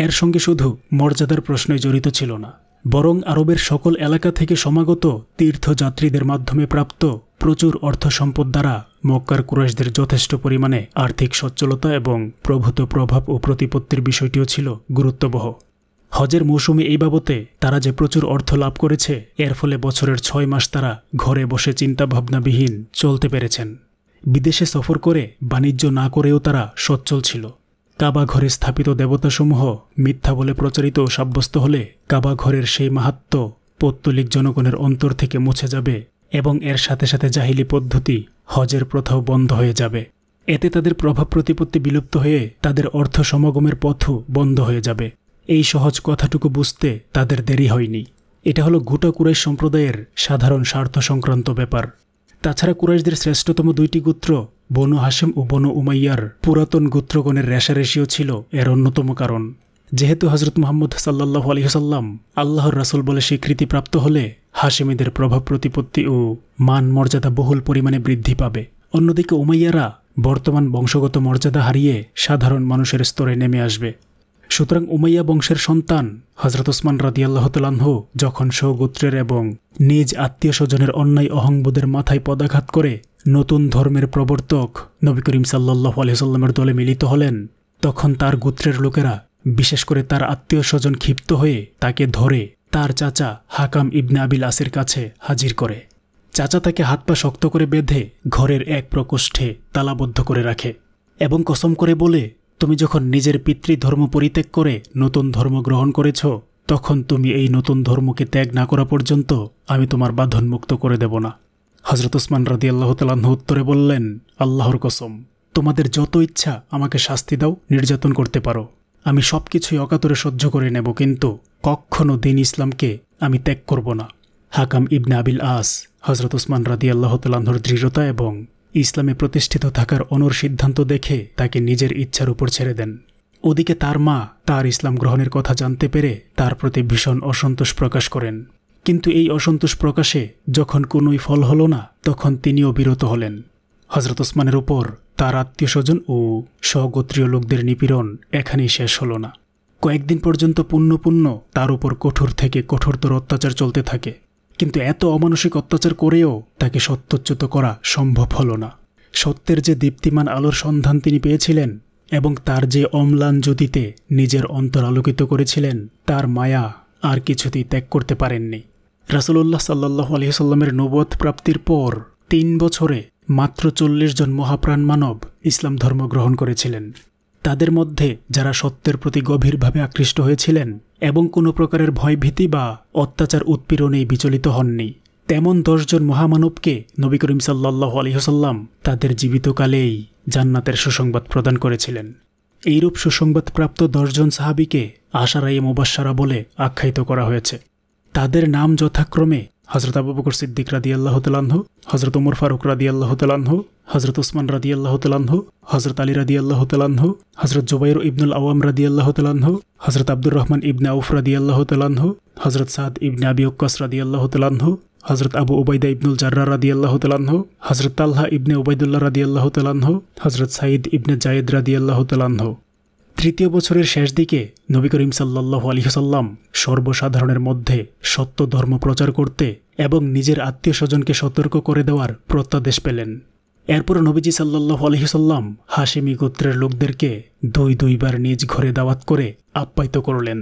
এর সঙ্গে শুধু মর্যাদার প্রশ্নে জড়িত ছিল না বরং আরবের সকল এলাকা থেকে সমাগত তীর্থযাত্রীদের মাধ্যমে প্রাপ্ত প্রচুর অর্থ সম্পদ দ্বারা মক্কার কুরেশদের যথেষ্ট পরিমাণে আর্থিক সচ্ছলতা এবং প্রভূত প্রভাব ও প্রতিপত্তির বিষয়টিও ছিল গুরুত্ববহ হজের মৌসুমে এই বাবতে তারা যে প্রচুর অর্থ লাভ করেছে এর ফলে বছরের ছয় মাস তারা ঘরে বসে চিন্তাভাবনাবিহীন চলতে পেরেছেন বিদেশে সফর করে বাণিজ্য না করেও তারা সচ্ছল ছিল কাবা ঘরে স্থাপিত দেবতাসমূহ মিথ্যা বলে প্রচারিত সাব্যস্ত হলে কাবা ঘরের সেই মাহাত্ম পত্তলিক জনগণের অন্তর থেকে মুছে যাবে এবং এর সাথে সাথে জাহিলি পদ্ধতি হজের প্রথাও বন্ধ হয়ে যাবে এতে তাদের প্রভাব প্রতিপত্তি বিলুপ্ত হয়ে তাদের অর্থ সমাগমের পথও বন্ধ হয়ে যাবে এই সহজ কথাটুকু বুঝতে তাদের দেরি হয়নি এটা হলো গোটা কুরাইশ সম্প্রদায়ের সাধারণ স্বার্থ সংক্রান্ত ব্যাপার তাছাড়া কুরাইশদের শ্রেষ্ঠতম দুইটি গোত্র বনু হাসেম ও বনু উমাইয়ার পুরাতন গোত্রগণের রেশারেশিও ছিল এর অন্যতম কারণ যেহেতু হজরত মোহাম্মদ সাল্লাহ আলহিহসাল্লাম আল্লাহর রাসুল বলে স্বীকৃতি প্রাপ্ত হলে হাসেমিদের প্রভাব প্রতিপত্তি ও মান মর্যাদা বহুল পরিমাণে বৃদ্ধি পাবে অন্যদিকে উমাইয়ারা বর্তমান বংশগত মর্যাদা হারিয়ে সাধারণ মানুষের স্তরে নেমে আসবে সুতরাং উমাইয়া বংশের সন্তান হজরত ওসমান রাদিয়াল্লাহতালাহ যখন সৌগোত্রের এবং নিজ আত্মীয় স্বজনের অন্যায় অহংবোধের মাথায় পদাঘাত করে নতুন ধর্মের প্রবর্তক নবী করিম সাল্লাহ আলহিসাল্লামের দলে মিলিত হলেন তখন তার গোত্রের লোকেরা বিশেষ করে তার আত্মীয় স্বজন ক্ষিপ্ত হয়ে তাকে ধরে তার চাচা হাকাম ইবনে আবিল আসের কাছে হাজির করে চাচা তাকে হাত পা শক্ত করে বেঁধে ঘরের এক প্রকোষ্ঠে তালাবদ্ধ করে রাখে এবং কসম করে বলে তুমি যখন নিজের পিতৃধর্ম পরিত্যাগ করে নতুন ধর্ম গ্রহণ করেছ তখন তুমি এই নতুন ধর্মকে ত্যাগ না করা পর্যন্ত আমি তোমার বাঁধনমুক্ত করে দেব না হজরত উসমান রাদি আল্লাহ তালাহ উত্তরে বললেন আল্লাহর কসম তোমাদের যত ইচ্ছা আমাকে শাস্তি দাও নির্যাতন করতে পারো আমি সব কিছুই অকাতরে সহ্য করে নেব কিন্তু কখনও দিন ইসলামকে আমি ত্যাগ করব না হাকাম ইবনে আবিল আস হজরত উসমান রাদি আল্লাহ তালাহর দৃঢ়তা এবং ইসলামে প্রতিষ্ঠিত থাকার অনর সিদ্ধান্ত দেখে তাকে নিজের ইচ্ছার উপর ছেড়ে দেন ওদিকে তার মা তার ইসলাম গ্রহণের কথা জানতে পেরে তার প্রতি ভীষণ অসন্তোষ প্রকাশ করেন কিন্তু এই অসন্তোষ প্রকাশে যখন কোনোই ফল হল না তখন তিনিও বিরত হলেন হজরত ওসমানের ওপর তার আত্মীয় স্বজন ও স্বগোত্রীয় লোকদের নিপীড়ন এখানেই শেষ হল না কয়েকদিন পর্যন্ত পুণ্য পুণ্য তার উপর কঠোর থেকে কঠোরতর অত্যাচার চলতে থাকে কিন্তু এত অমানসিক অত্যাচার করেও তাকে সত্যচ্যুত করা সম্ভব হল না সত্যের যে দীপ্তিমান আলোর সন্ধান তিনি পেয়েছিলেন এবং তার যে অম্লান জ্যোতিতে নিজের অন্তর আলোকিত করেছিলেন তার মায়া আর কিছুতেই ত্যাগ করতে পারেননি রাসুল্লাহ সাল্লাহ আলহিহাল্লামের নবদ প্রাপ্তির পর তিন বছরে মাত্র চল্লিশ জন মহাপ্রাণ মানব ইসলাম ধর্ম গ্রহণ করেছিলেন তাদের মধ্যে যারা সত্যের প্রতি গভীরভাবে আকৃষ্ট হয়েছিলেন এবং কোনো প্রকারের ভয়ভীতি বা অত্যাচার উৎপীড়নেই বিচলিত হননি তেমন দশজন মহামানবকে নবী করিম সাল্লাহ আলহিহসাল্লাম তাদের জীবিতকালেই জান্নাতের সুসংবাদ প্রদান করেছিলেন এইরূপ সুসংবাদপ্রাপ্ত দশজন সাহাবিকে আশারাই মোবাসারা বলে আখ্যায়িত করা হয়েছে তাদের নাম যথাক্রমে হজরত আবু বকর সিদ্দিক রাদি আল্লাহ তালাহ হজরত উমর ফারুক রাদি আল্লাহ তালাহ হজরত উসমান রাদি আল্লাহ তালাহ হজরত আলী রাদি আল্লাহ তালাহ হজরত জুবাইর ইবনুল আওয়াম রাদি আল্লাহ তালাহ হজরত আব্দুর রহমান ইবনে আউফ রাদি আল্লাহ তালাহ হজরত সাদ ইবনে আবি ওক্কাস রাদি আল্লাহ তালাহ হজরত আবু ওবায়দা ইবনুল জার্রা রাদি আল্লাহ তালাহ হজরত তাল্লাহ ইবনে ওবায়দুল্লাহ রাদি আল্লাহ তালাহ হজরত সাঈদ ইবনে জায়েদ রাদি আল্লাহ তালাহ তৃতীয় বছরের শেষ দিকে নবী করিম সাল্লাহ আলহিহসাল্লাম সর্বসাধারণের মধ্যে সত্য ধর্ম প্রচার করতে এবং নিজের আত্মীয় স্বজনকে সতর্ক করে দেওয়ার প্রত্যাদেশ পেলেন এরপর নবীজি সাল্লাহ আলহিহসাল্লাম হাসিমি গোত্রের লোকদেরকে দুই দুইবার নিজ ঘরে দাওয়াত করে আপ্যায়িত করলেন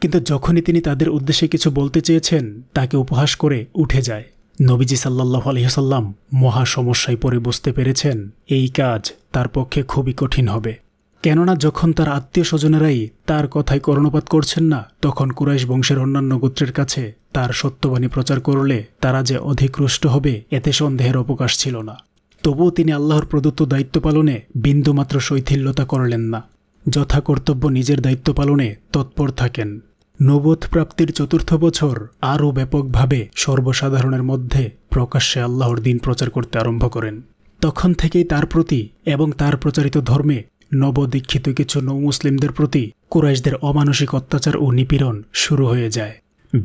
কিন্তু যখনই তিনি তাদের উদ্দেশ্যে কিছু বলতে চেয়েছেন তাকে উপহাস করে উঠে যায় নবীজি সাল্লাহ আলহিহসাল্লাম মহা সমস্যায় পড়ে বুঝতে পেরেছেন এই কাজ তার পক্ষে খুবই কঠিন হবে কেননা যখন তার আত্মীয় স্বজনেরাই তার কথায় কর্ণপাত করছেন না তখন কুরাইশ বংশের অন্যান্য গোত্রের কাছে তার সত্যবাণী প্রচার করলে তারা যে অধিক হবে এতে সন্দেহের অবকাশ ছিল না তবুও তিনি আল্লাহর প্রদত্ত দায়িত্ব পালনে বিন্দুমাত্র শৈথিল্যতা করলেন না যথা কর্তব্য নিজের দায়িত্ব পালনে তৎপর থাকেন নবোধ প্রাপ্তির চতুর্থ বছর আরও ব্যাপকভাবে সর্বসাধারণের মধ্যে প্রকাশ্যে আল্লাহর দিন প্রচার করতে আরম্ভ করেন তখন থেকেই তার প্রতি এবং তার প্রচারিত ধর্মে নবদীক্ষিত কিছু নৌ মুসলিমদের প্রতি কুরাইশদের অমানসিক অত্যাচার ও নিপীড়ন শুরু হয়ে যায়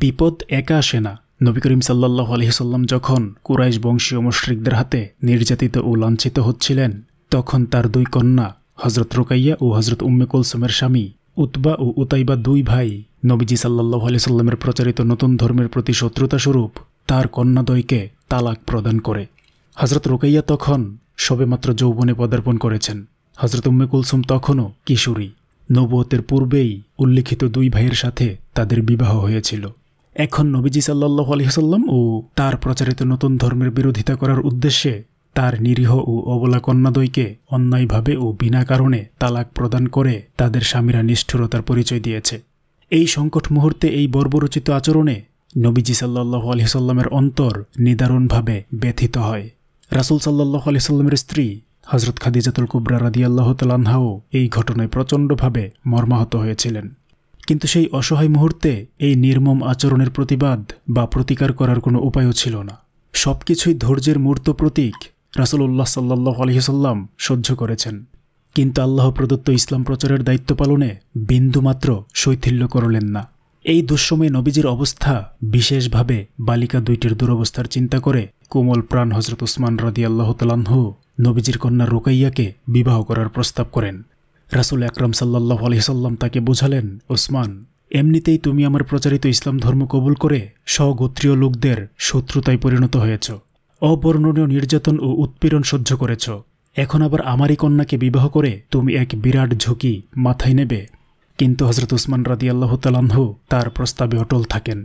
বিপদ একা আসে না নবী করিম সাল্লাহ আলহিসাল্লাম যখন কুরাইশ বংশীয় মুশ্রিকদের হাতে নির্যাতিত ও লাঞ্ছিত হচ্ছিলেন তখন তার দুই কন্যা হজরত রোকাইয়া ও হজরত উম্মে কুলসুমের স্বামী উতবা ও উতাইবা দুই ভাই নবীজি সাল্লাহ আলিয়াল্লামের প্রচারিত নতুন ধর্মের প্রতি শত্রুতা স্বরূপ তার কন্যাদ্বয়কে তালাক প্রদান করে হজরত রোকাইয়া তখন সবেমাত্র যৌবনে পদার্পণ করেছেন হজরত উম্মে কুলসুম তখনও কিশোরী নবতের পূর্বেই উল্লিখিত দুই ভাইয়ের সাথে তাদের বিবাহ হয়েছিল এখন নবীজি সাল্লাহ আলহিহাল্লাম ও তার প্রচারিত নতুন ধর্মের বিরোধিতা করার উদ্দেশ্যে তার নিরীহ ও অবলা কন্যাদ্বৈকে অন্যায়ভাবে ও বিনা কারণে তালাক প্রদান করে তাদের স্বামীরা নিষ্ঠুরতার পরিচয় দিয়েছে এই সংকট মুহূর্তে এই বর্বরচিত আচরণে নবীজি সাল্লাহ আলহিহাল্লামের অন্তর নিদারুণভাবে ব্যথিত হয় রাসুল সাল্লাহ আলহিহাল্লামের স্ত্রী হজরত খাদিজাতুল কুবরা রাদিয়াল্লাহ তালাহাও এই ঘটনায় প্রচণ্ডভাবে মর্মাহত হয়েছিলেন কিন্তু সেই অসহায় মুহূর্তে এই নির্মম আচরণের প্রতিবাদ বা প্রতিকার করার কোনো উপায়ও ছিল না সব কিছুই ধৈর্যের মূর্ত প্রতীক রাসুলুল্লাহ সাল্লাহ আলহিসাল্লাম সহ্য করেছেন কিন্তু আল্লাহ প্রদত্ত ইসলাম প্রচারের দায়িত্ব পালনে বিন্দুমাত্র শৈথিল্য করলেন না এই দুঃসময়ে নবীজির অবস্থা বিশেষভাবে বালিকা দুইটির দুরবস্থার চিন্তা করে কোমল প্রাণ হজরত উসমান রাদি আল্লাহ তালাহু নবীজির কন্যা রোকাইয়াকে বিবাহ করার প্রস্তাব করেন রাসুল আকরম সাল্লাহ আলহিসাল্লাম তাকে বোঝালেন ওসমান এমনিতেই তুমি আমার প্রচারিত ইসলাম ধর্ম কবুল করে স্বগোত্রীয় লোকদের শত্রুতায় পরিণত হয়েছ অবর্ণনীয় নির্যাতন ও উৎপীড়ন সহ্য করেছ এখন আবার আমারই কন্যাকে বিবাহ করে তুমি এক বিরাট ঝুঁকি মাথায় নেবে কিন্তু হজরত উসমান রাদি আল্লাহ তালাহু তার প্রস্তাবে অটল থাকেন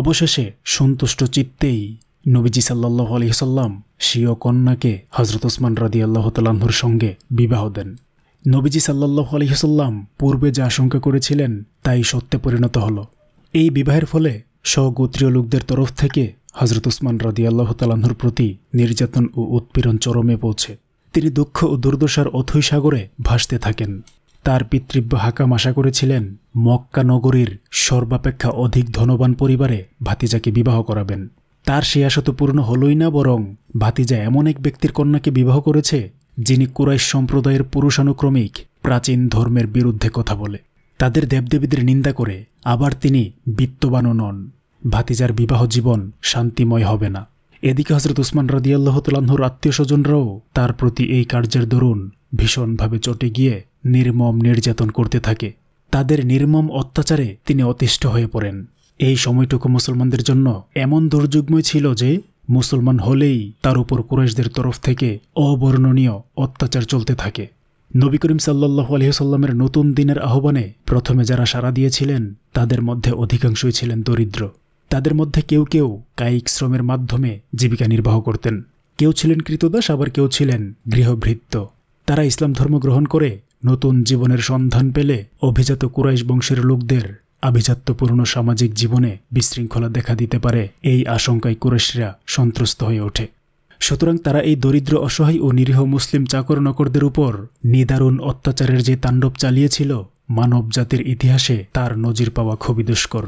অবশেষে সন্তুষ্ট চিত্তেই নবীজি সাল্লাহ আলহিহসাল্লাম স্বীয় কন্যাকে হজরত ওসমান রাদি আল্লাহ সঙ্গে বিবাহ দেন নবীজি সাল্লাহ আলহিহসাল্লাম পূর্বে যা আশঙ্কা করেছিলেন তাই সত্যে পরিণত হল এই বিবাহের ফলে স্বগোত্রীয় লোকদের তরফ থেকে হজরত ওসমান রাদি আল্লাহ প্রতি নির্যাতন ও উৎপীড়ন চরমে পৌঁছে তিনি দুঃখ ও দুর্দশার অথৈ সাগরে ভাসতে থাকেন তার পিতৃব্য হাকাম আশা করেছিলেন মক্কা নগরীর সর্বাপেক্ষা অধিক ধনবান পরিবারে ভাতিজাকে বিবাহ করাবেন তার সে আশা তো পূর্ণ হলই না বরং ভাতিজা এমন এক ব্যক্তির কন্যাকে বিবাহ করেছে যিনি কুরাইশ সম্প্রদায়ের পুরুষানুক্রমিক প্রাচীন ধর্মের বিরুদ্ধে কথা বলে তাদের দেবদেবীদের নিন্দা করে আবার তিনি বিত্তবানও নন ভাতিজার বিবাহ জীবন শান্তিময় হবে না এদিকে হজরত উসমান রদিয়াল্লাহ আত্মীয় স্বজনরাও তার প্রতি এই কার্যের দরুন ভীষণভাবে চটে গিয়ে নির্মম নির্যাতন করতে থাকে তাদের নির্মম অত্যাচারে তিনি অতিষ্ঠ হয়ে পড়েন এই সময়টুকু মুসলমানদের জন্য এমন দুর্যোগময় ছিল যে মুসলমান হলেই তার উপর কুরাইশদের তরফ থেকে অবর্ণনীয় অত্যাচার চলতে থাকে নবী করিম সাল্লাহ আলহিহসাল্লামের নতুন দিনের আহ্বানে প্রথমে যারা সাড়া দিয়েছিলেন তাদের মধ্যে অধিকাংশই ছিলেন দরিদ্র তাদের মধ্যে কেউ কেউ কায়িক শ্রমের মাধ্যমে জীবিকা নির্বাহ করতেন কেউ ছিলেন কৃতদাস আবার কেউ ছিলেন গৃহভৃত্য তারা ইসলাম ধর্ম গ্রহণ করে নতুন জীবনের সন্ধান পেলে অভিজাত কুরাইশ বংশের লোকদের আভিজাত্যপূর্ণ সামাজিক জীবনে বিশৃঙ্খলা দেখা দিতে পারে এই আশঙ্কায় কুরেশরা সন্ত্রস্ত হয়ে ওঠে সুতরাং তারা এই দরিদ্র অসহায় ও নিরীহ মুসলিম চাকর নকরদের উপর নিদারুণ অত্যাচারের যে তাণ্ডব চালিয়েছিল মানব জাতির ইতিহাসে তার নজির পাওয়া খুবই দুষ্কর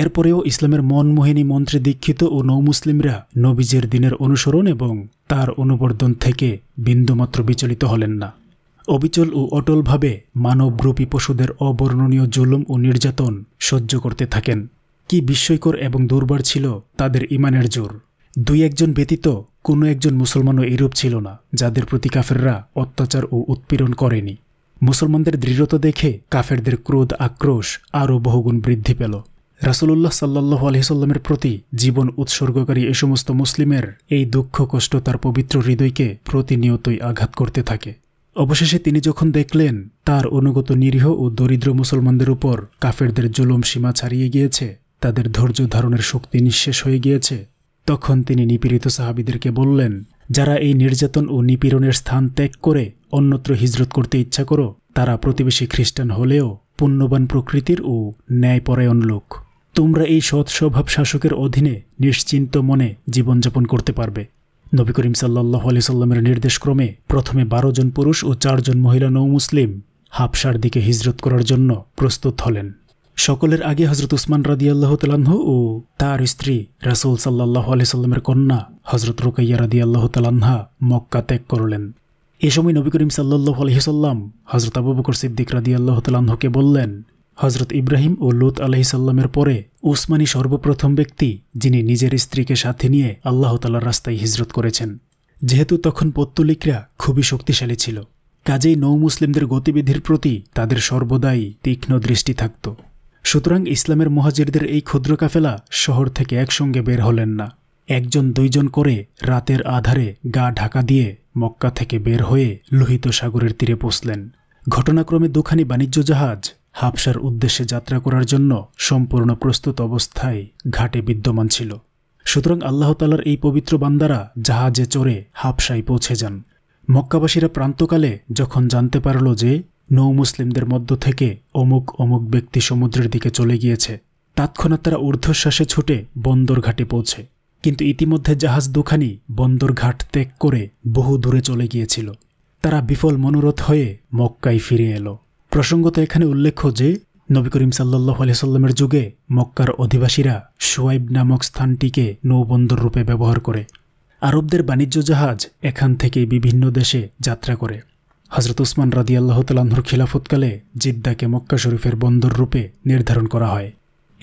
এরপরেও ইসলামের মনমোহিনী মন্ত্রে দীক্ষিত ও নৌমুসলিমরা নবীজের দিনের অনুসরণ এবং তার অনুবর্ধন থেকে বিন্দুমাত্র বিচলিত হলেন না অবিচল ও অটলভাবে মানবরূপী পশুদের অবর্ণনীয় জুলুম ও নির্যাতন সহ্য করতে থাকেন কি বিস্ময়কর এবং দুর্বার ছিল তাদের ইমানের জোর দুই একজন ব্যতীত কোনো একজন মুসলমানও এরূপ ছিল না যাদের প্রতি কাফেররা অত্যাচার ও উৎপীড়ন করেনি মুসলমানদের দৃঢ়তা দেখে কাফেরদের ক্রোধ আক্রোশ আরও বহুগুণ বৃদ্ধি পেল রাসুলুল্লাহ সাল্লাহ আলহিসাল্লামের প্রতি জীবন উৎসর্গকারী এ সমস্ত মুসলিমের এই দুঃখ কষ্ট তার পবিত্র হৃদয়কে প্রতিনিয়তই আঘাত করতে থাকে অবশেষে তিনি যখন দেখলেন তার অনুগত নিরীহ ও দরিদ্র মুসলমানদের উপর কাফেরদের জুলুম সীমা ছাড়িয়ে গিয়েছে তাদের ধৈর্য ধারণের শক্তি নিঃশেষ হয়ে গিয়েছে তখন তিনি নিপীড়িত সাহাবিদেরকে বললেন যারা এই নির্যাতন ও নিপীড়নের স্থান ত্যাগ করে অন্যত্র হিজরত করতে ইচ্ছা করো তারা প্রতিবেশী খ্রিস্টান হলেও পুণ্যবান প্রকৃতির ও ন্যায়পরায়ণ লোক তোমরা এই সৎস্বভাব শাসকের অধীনে নিশ্চিন্ত মনে জীবনযাপন করতে পারবে নবী করিম সাল্লাহ আলি সাল্লামের নির্দেশক্রমে প্রথমে বারো জন পুরুষ ও চারজন মহিলা নৌ মুসলিম হাফসার দিকে হিজরত করার জন্য প্রস্তুত হলেন সকলের আগে হজরত উসমান রাদিয়াল্লাহ তালাহ ও তার স্ত্রী রাসুল সাল্লাহ সাল্লামের কন্যা হজরত রোকাইয়া রাদিয়াল্লাহ তালাহা মক্কা ত্যাগ করলেন এ সময় নবী করিম সাল্লাহ আলহিসাল্লাম হজরত আবু বকর সিদ্দিক রাদিয়াল্লাহ তালাহকে বললেন হজরত ইব্রাহিম ও লুত আলহিসাল্লামের পরে উসমানী সর্বপ্রথম ব্যক্তি যিনি নিজের স্ত্রীকে সাথে নিয়ে আল্লাহতালার রাস্তায় হিজরত করেছেন যেহেতু তখন পত্তলিকরা খুবই শক্তিশালী ছিল কাজেই নৌ মুসলিমদের গতিবিধির প্রতি তাদের সর্বদাই তীক্ষ্ণ দৃষ্টি থাকত সুতরাং ইসলামের মহাজিরদের এই ক্ষুদ্র কাফেলা শহর থেকে একসঙ্গে বের হলেন না একজন দুইজন করে রাতের আধারে গা ঢাকা দিয়ে মক্কা থেকে বের হয়ে লোহিত সাগরের তীরে পৌঁছলেন ঘটনাক্রমে দুখানি বাণিজ্য জাহাজ হাফসার উদ্দেশ্যে যাত্রা করার জন্য সম্পূর্ণ প্রস্তুত অবস্থায় ঘাটে বিদ্যমান ছিল সুতরাং আল্লাহতালার এই পবিত্র বান্দারা জাহাজে চড়ে হাফসায় পৌঁছে যান মক্কাবাসীরা প্রান্তকালে যখন জানতে পারল যে নৌ মুসলিমদের মধ্য থেকে অমুক অমুক ব্যক্তি সমুদ্রের দিকে চলে গিয়েছে তাৎক্ষণাৎ তারা ঊর্ধ্বশ্বাসে ছুটে বন্দর ঘাটে পৌঁছে কিন্তু ইতিমধ্যে জাহাজ দুখানি বন্দর ঘাট ত্যাগ করে বহু দূরে চলে গিয়েছিল তারা বিফল মনোরথ হয়ে মক্কায় ফিরে এলো প্রসঙ্গত এখানে উল্লেখ্য যে নবী করিম সাল্লাহ সাল্লামের যুগে মক্কার অধিবাসীরা সোয়াইব নামক স্থানটিকে নৌবন্দর রূপে ব্যবহার করে আরবদের বাণিজ্য জাহাজ এখান থেকে বিভিন্ন দেশে যাত্রা করে হজরত উসমান রাদি আল্লাহ তালাহুর খিলাফতকালে জিদ্দাকে মক্কা শরীফের বন্দর রূপে নির্ধারণ করা হয়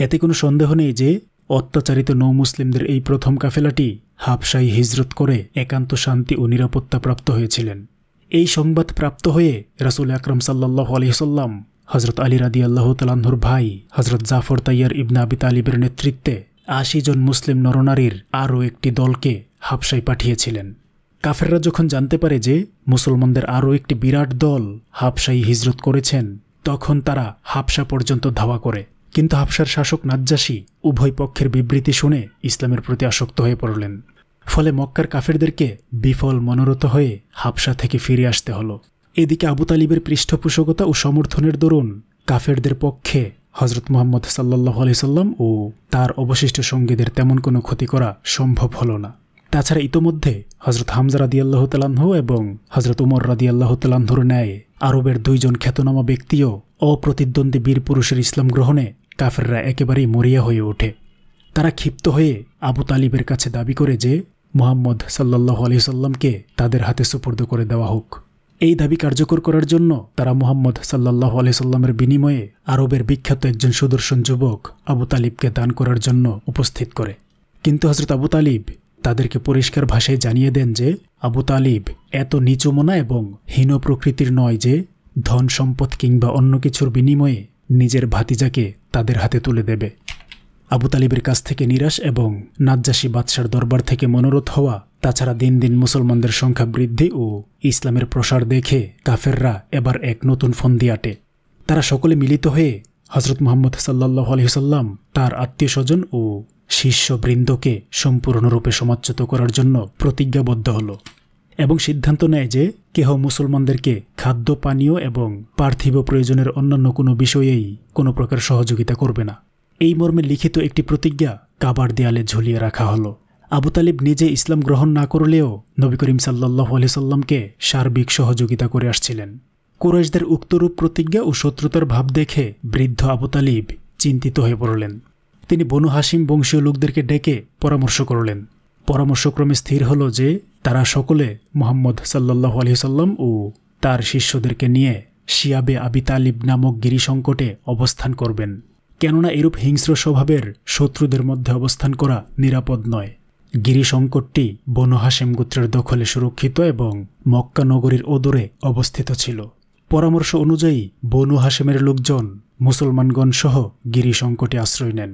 এতে কোনো সন্দেহ নেই যে অত্যাচারিত নৌ মুসলিমদের এই প্রথম কাফেলাটি হাফসাই হিজরত করে একান্ত শান্তি ও নিরাপত্তা প্রাপ্ত হয়েছিলেন এই সংবাদ প্রাপ্ত হয়ে রাসুল আকরম সাল্লাহ আলহিসাল্লাম হজরত আলী রাদি আল্লাহ তালাহুর ভাই হজরত জাফর তাইয়ার ইবনা আবি তালিবের নেতৃত্বে আশি জন মুসলিম নরনারীর আরও একটি দলকে হাফসায় পাঠিয়েছিলেন কাফেররা যখন জানতে পারে যে মুসলমানদের আরও একটি বিরাট দল হাফসাই হিজরত করেছেন তখন তারা হাফসা পর্যন্ত ধাওয়া করে কিন্তু হাফসার শাসক নাজ্জাসী উভয় পক্ষের বিবৃতি শুনে ইসলামের প্রতি আসক্ত হয়ে পড়লেন ফলে মক্কার কাফেরদেরকে বিফল মনোরত হয়ে হাবসা থেকে ফিরে আসতে হলো এদিকে আবু তালিবের পৃষ্ঠপোষকতা ও সমর্থনের দরুন কাফেরদের পক্ষে হজরত মোহাম্মদ সাল্লাহ সাল্লাম ও তার অবশিষ্ট সঙ্গীদের তেমন কোনো ক্ষতি করা সম্ভব হলো না তাছাড়া ইতোমধ্যে হজরত হামজা রাদি আল্লাহ তালাহ এবং হজরত উমর রাদি আল্লাহ তালাহর ন্যায় আরবের দুইজন খ্যাতনামা ব্যক্তিও অপ্রতিদ্বন্দ্বী বীর পুরুষের ইসলাম গ্রহণে কাফেররা একেবারেই মরিয়া হয়ে ওঠে তারা ক্ষিপ্ত হয়ে আবু তালিবের কাছে দাবি করে যে মোহাম্মদ সাল্লাহ আলি সাল্লামকে তাদের হাতে সুপর্দ করে দেওয়া হোক এই দাবি কার্যকর করার জন্য তারা মোহাম্মদ সাল্লাহ আলি সাল্লামের বিনিময়ে আরবের বিখ্যাত একজন সুদর্শন যুবক আবু তালিবকে দান করার জন্য উপস্থিত করে কিন্তু হজরত আবু তালিব তাদেরকে পরিষ্কার ভাষায় জানিয়ে দেন যে আবু তালিব এত নিচুমনা এবং হীন প্রকৃতির নয় যে ধন সম্পদ কিংবা অন্য কিছুর বিনিময়ে নিজের ভাতিজাকে তাদের হাতে তুলে দেবে আবু তালিবের কাছ থেকে নিরাশ এবং নাজ্জাসী বাদশার দরবার থেকে মনোরথ হওয়া তাছাড়া দিন দিন মুসলমানদের সংখ্যা বৃদ্ধি ও ইসলামের প্রসার দেখে কাফেররা এবার এক নতুন ফন্দি আটে তারা সকলে মিলিত হয়ে হজরত মোহাম্মদ সাল্লাহ আলহিসাল্লাম তার আত্মীয় স্বজন ও শিষ্যবৃন্দকে সম্পূর্ণরূপে সমাচ্যত করার জন্য প্রতিজ্ঞাবদ্ধ হল এবং সিদ্ধান্ত নেয় যে কেহ মুসলমানদেরকে খাদ্য পানীয় এবং পার্থিব প্রয়োজনের অন্যান্য কোনো বিষয়েই কোনো প্রকার সহযোগিতা করবে না এই মর্মে লিখিত একটি প্রতিজ্ঞা কাবার দেয়ালে ঝুলিয়ে রাখা হলো আবু তালিব নিজে ইসলাম গ্রহণ না করলেও নবী করিম সাল্লাহ আলিয়াল্লামকে সার্বিক সহযোগিতা করে আসছিলেন কুরেশদের উক্তরূপ প্রতিজ্ঞা ও শত্রুতার ভাব দেখে বৃদ্ধ আবু তালিব চিন্তিত হয়ে পড়লেন তিনি বনু হাসিম বংশীয় লোকদেরকে ডেকে পরামর্শ করলেন পরামর্শক্রমে স্থির হল যে তারা সকলে মোহাম্মদ সাল্লাহ সাল্লাম ও তার শিষ্যদেরকে নিয়ে শিয়াবে আবি তালিব নামক গিরিসংকটে অবস্থান করবেন কেননা এরূপ হিংস্র স্বভাবের শত্রুদের মধ্যে অবস্থান করা নিরাপদ নয় গিরি সংকটটি বনহাসেম গোত্রের দখলে সুরক্ষিত এবং মক্কা নগরীর ওদরে অবস্থিত ছিল পরামর্শ অনুযায়ী বনু হাসেমের লোকজন মুসলমানগণ সহ গিরিশঙ্কটে আশ্রয় নেন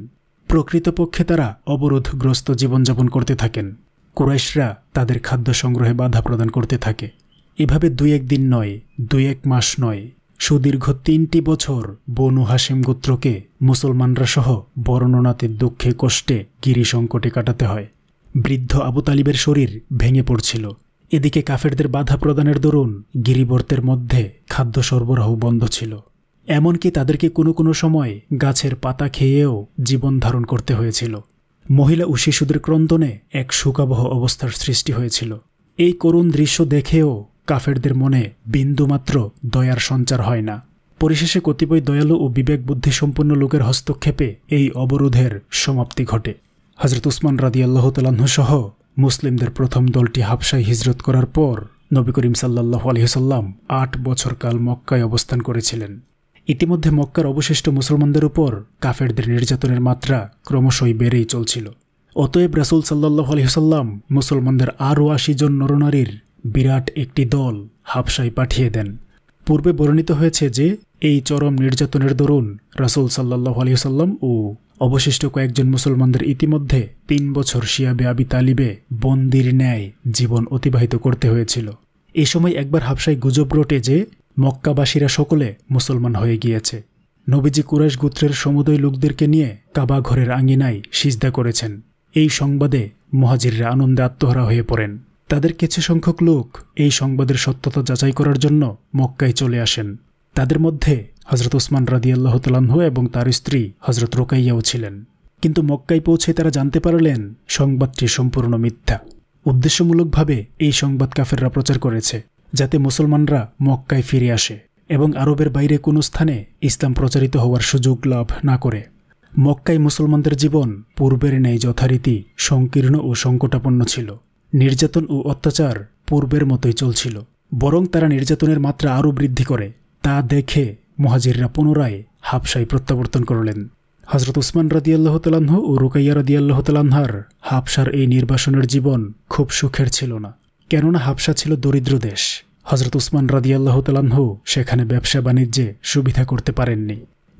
প্রকৃতপক্ষে তারা অবরোধগ্রস্ত জীবনযাপন করতে থাকেন কুরাইশরা তাদের খাদ্য সংগ্রহে বাধা প্রদান করতে থাকে এভাবে দুই এক দিন নয় দুই এক মাস নয় সুদীর্ঘ তিনটি বছর বনু হাসিম গোত্রকে মুসলমানরা সহ বর্ণনাতে দুঃখে কষ্টে গিরিসংকটে কাটাতে হয় বৃদ্ধ আবু তালিবের শরীর ভেঙে পড়ছিল এদিকে কাফেরদের বাধা প্রদানের দরুন গিরিবর্তের মধ্যে খাদ্য সরবরাহ বন্ধ ছিল এমনকি তাদেরকে কোনো কোনো সময় গাছের পাতা খেয়েও জীবন ধারণ করতে হয়েছিল মহিলা ও শিশুদের ক্রন্দনে এক সুকাবহ অবস্থার সৃষ্টি হয়েছিল এই করুণ দৃশ্য দেখেও কাফেরদের মনে বিন্দুমাত্র দয়ার সঞ্চার হয় না পরিশেষে কতিপয় দয়ালু ও বিবেক বুদ্ধিসম্পন্ন লোকের হস্তক্ষেপে এই অবরোধের সমাপ্তি ঘটে হজরত উসমান রাদি সহ মুসলিমদের প্রথম দলটি হাফসায় হিজরত করার পর নবী করিম সাল্লাহ আলহিসাল্লাম আট বছরকাল মক্কায় অবস্থান করেছিলেন ইতিমধ্যে মক্কার অবশিষ্ট মুসলমানদের উপর কাফেরদের নির্যাতনের মাত্রা ক্রমশই বেড়েই চলছিল অতএব রাসুল সাল্লাহ আলহিসাল্লাম মুসলমানদের আরও আশি জন নরনারীর বিরাট একটি দল হাবশায় পাঠিয়ে দেন পূর্বে বর্ণিত হয়েছে যে এই চরম নির্যাতনের দরুন রাসুল সাল্লাহ আলিয়াল্লাম ও অবশিষ্ট কয়েকজন মুসলমানদের ইতিমধ্যে তিন বছর শিয়াবে আবি তালিবে বন্দির ন্যায় জীবন অতিবাহিত করতে হয়েছিল এ সময় একবার হাবসায় গুজব রোটে যে মক্কাবাসীরা সকলে মুসলমান হয়ে গিয়েছে নবীজি কুরেশ গোত্রের সমুদয় লোকদেরকে নিয়ে কাবা ঘরের আঙিনায় সিজদা করেছেন এই সংবাদে মহাজিররা আনন্দে আত্মহারা হয়ে পড়েন তাদের কিছু সংখ্যক লোক এই সংবাদের সত্যতা যাচাই করার জন্য মক্কায় চলে আসেন তাদের মধ্যে হজরত ওসমান রাদিয়াল্লাহ তালাহ এবং তার স্ত্রী হজরত রোকাইয়াও ছিলেন কিন্তু মক্কায় পৌঁছে তারা জানতে পারলেন সংবাদটি সম্পূর্ণ মিথ্যা উদ্দেশ্যমূলকভাবে এই সংবাদ কাফেররা প্রচার করেছে যাতে মুসলমানরা মক্কায় ফিরে আসে এবং আরবের বাইরে কোনো স্থানে ইসলাম প্রচারিত হওয়ার সুযোগ লাভ না করে মক্কায় মুসলমানদের জীবন পূর্বের ন্যায় যথারীতি সংকীর্ণ ও সংকটাপন্ন ছিল নির্যাতন ও অত্যাচার পূর্বের মতোই চলছিল বরং তারা নির্যাতনের মাত্রা আরও বৃদ্ধি করে তা দেখে মহাজিররা পুনরায় হাফসাই প্রত্যাবর্তন করলেন হজরত উসমান রাদিয়াল্লাহ তালাহ ও রুকাইয়া রাদিয়াল্লাহ তালাহার হাফসার এই নির্বাসনের জীবন খুব সুখের ছিল না কেননা হাফসা ছিল দরিদ্র দেশ হজরত উসমান রাদিয়াল্লাহ তালাহ সেখানে ব্যবসা বাণিজ্যে সুবিধা করতে পারেননি